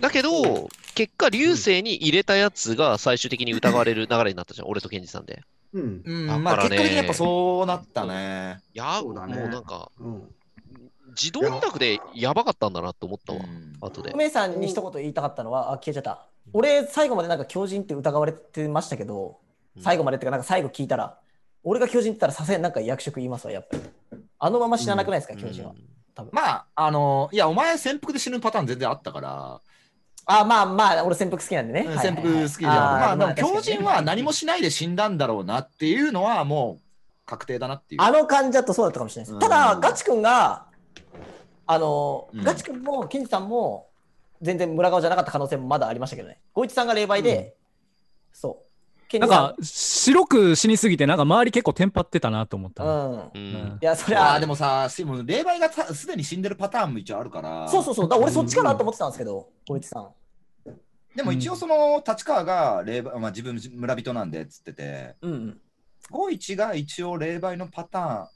だけど、結果、流星に入れたやつが最終的に疑われる流れになったじゃん、俺とケンジさんで。うん。うん、だからねまあ結果的にやっぱそうなったね。いやそうだねもうなんか、うん。自動委託でやばかったんだなと思ったわ、後で。梅さんに一言言いたかったのは、あ、消えちゃった。俺、最後までなんか狂人って疑われてましたけど、最後までっていうか、なんか最後聞いたら、俺が巨人って言ったらさすがになんか役職言いますわ、やっぱり。あのまま死ななくないですか、うん、巨人は。多分まあ、あのいや、お前潜伏で死ぬパターン全然あったから。あまあまあ、俺潜伏好きなんでね。潜伏好きじゃん。まあ、でも巨人は何もしないで死んだんだろうなっていうのはもう確定だなっていう。あの患者とそうだったかもしれないです。ただ、ガチ君が、あの、うん、ガチ君も、ケンジさんも、全然村顔じゃなかった可能性もまだありましたけどね。ゴイチさんが霊媒で、うん、そう。なんか白く死にすぎてなんか周り結構テンパってたなと思ったうんうん、いやそりゃでもさも霊媒がすでに死んでるパターンも一応あるからそうそうそうだ俺そっちかなと思ってたんですけど小一さんでも一応その立川が霊媒、まあ、自分村人なんでっつってて、うん、五一が一応霊媒のパターン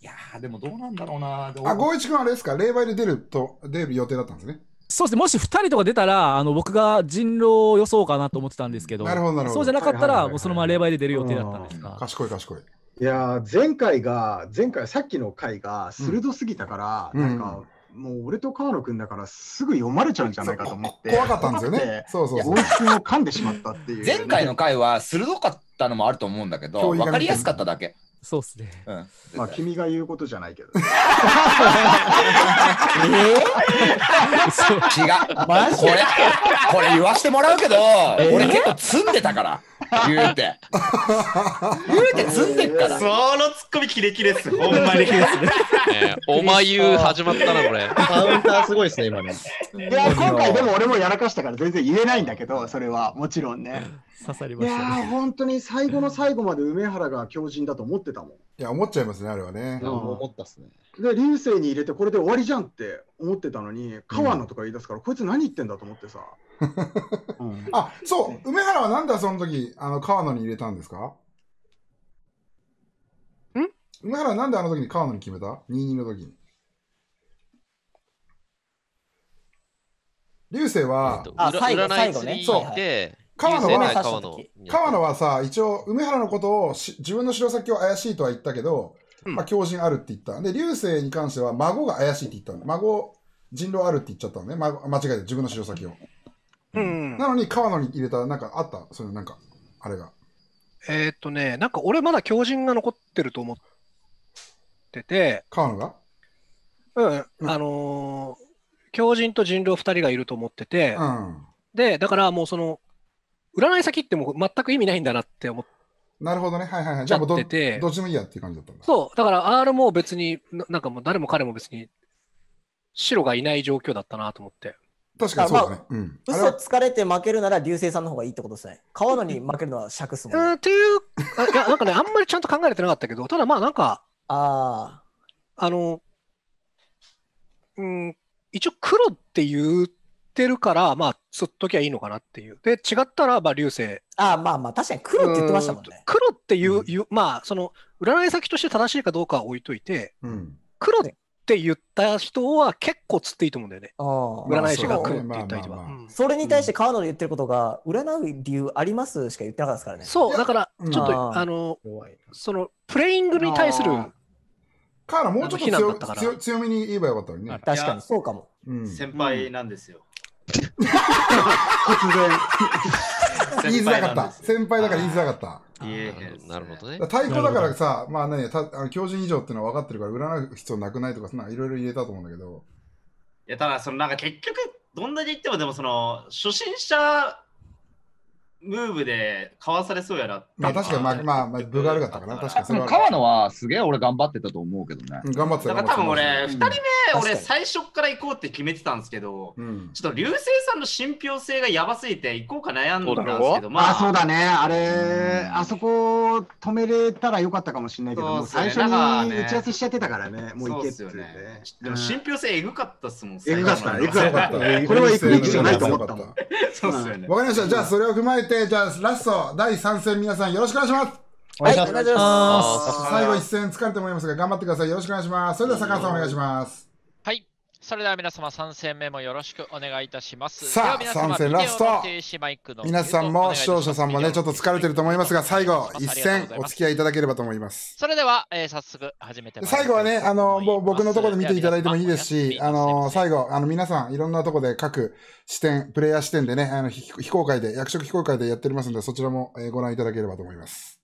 いやでもどうなんだろうなあ五一君あれですか霊媒で出ると出る予定だったんですねそうですね、もし2人とか出たら、あの僕が人狼を予想かなと思ってたんですけど、なるほどなるほどそうじゃなかったら、もうそのまま霊媒で出る予定だったんですが。賢い賢い。いや前回が、前回、さっきの回が鋭すぎたから、うんなんか、もう俺と川野君だからすぐ読まれちゃうんじゃないかと思って、怖かったんですよね。そうそうそう。大石を噛んでしまったっていう、前回の回は鋭かったのもあると思うんだけど、驚分かりやすかっただけそうっすね。うん。まあ、君が言うことじゃないけど。えー、違 う。これ、これ言わしてもらうけど、俺結構積んでたから。言うて。言うて積んでっから。そのツッコミキレキレっす。ほんまに。ねおまゆ始まったな、これ。カウンターすごいっすね、今ね。いや、今回でも俺もやらかしたから全然言えないんだけど、それはもちろんね。刺さりました、ね、いや、本当に最後の最後まで梅原が強靭だと思ってたもん。いや、思っちゃいますね、あれはね。思ったっすね。で、流星に入れてこれで終わりじゃんって思ってたのに、川野とか言い出すから、うん、こいつ何言ってんだと思ってさ。あ、そう、梅原はなんでその時、あの、川野に入れたんですかん梅原はなんであの時に川野に決めた ?22 の時に。流星は、最後、最後ね。そう。で、川野は、川野川野はさ、一応、梅原のことをし、自分の城先を怪しいとは言ったけど、うん、まあ、狂人あるって言った。で、流星に関しては、孫が怪しいって言ったの。孫、人狼あるって言っちゃったのね。間違えて、自分の城先を。うん、なのに川野に入れた、なんかあった、そのなんか、あれが。えー、っとね、なんか俺まだ狂人が残ってると思ってて。川野がうん、あのー、狂人と人狼2人がいると思ってて、うん、で、だからもうその、占い先ってもう全く意味ないんだなって思って。なるほどね。はいはいはい。じゃあもうどどっちもいいやっていう感じだったんだ。そう。だから R も別に、なんかもう誰も彼も別に、白がいない状況だったなと思って。確かにそうだね。まあ、うん、嘘つかれて負けるなら流星さんの方がいいってことですね。川野に負けるのは尺すもん、ね。うん、っていう、いや、なんかね、あんまりちゃんと考えてなかったけど、ただまあなんか、ああ。あの、うん、一応黒って言ってるから、まあ、そっときゃいいのかなっていう。で、違ったら、まあ、流星。ああ、まあまあ、確かに黒って言ってましたもんね。ん黒っていう、うん、まあ、その、占い先として正しいかどうかは置いといて、うん、黒っって言った人は結構つっていいと思うんだよね。占い師が来るって言った人は。それに対して川野で言ってることが、占う理由ありますしか言ってなかったですからね。そう、だから、ちょっと、あの、その、プレイングに対する。川野、もうちょっと強強めに言えばよかったのにね。確かに、そうかも。先輩なんですよ。突然。言いづらかった。先輩だから言いづらかった。なるほどね。対抗だからさ、まあね、た強靭以上っていうのは分かってるから、占う必要なくないとか、いろいろ言えたと思うんだけど。いや、ただ、そのなんか結局、どんだけ言っても、でもその、初心者ムーブでかわされそうやなまあ確かに、まあ、まあ、まあ、分が悪かったかな。確かにそれ川野はすげえ俺頑張ってたと思うけどね。頑張ってた。だから多分俺、二、人目、俺最初から行こうって決めてたんですけど、うん、ちょっと流星さんの信憑性がやばすぎて行こうか悩んだんですけど、まあ、あ、そうだね。あれ、あそこ止めれたらよかったかもしれないけど、ね、最初に打ち合わせしちゃってたからね、もう行けってね、ね、でも信憑性えぐかったっすもん、えぐかった、えぐかった。これは行くべきじゃないと思ったもん。そうっすよね。わかりました。じゃあそれを踏まえて、て、じゃあラスト、第3戦皆さんよろしくお願いします。お願いします。最後一戦疲れてもらいますが、頑張ってください。よろしくお願いします。それでは、坂田さんお願いします。それでは皆様参戦目もよろしくお願いいたします。さあ、参戦ラスト。皆さんも視聴者さんもね、ちょっと疲れてると思いますが、最後、一戦お付き合いいただければと思います。それでは、えー、早速始めて最後はね、あの、僕のところで見ていただいてもいいですし、あの、最後、あの、皆さん、いろんなところで各視点、プレイヤー視点でね、あの非公開で、役職非公開でやっておりますので、そちらもご覧いただければと思います。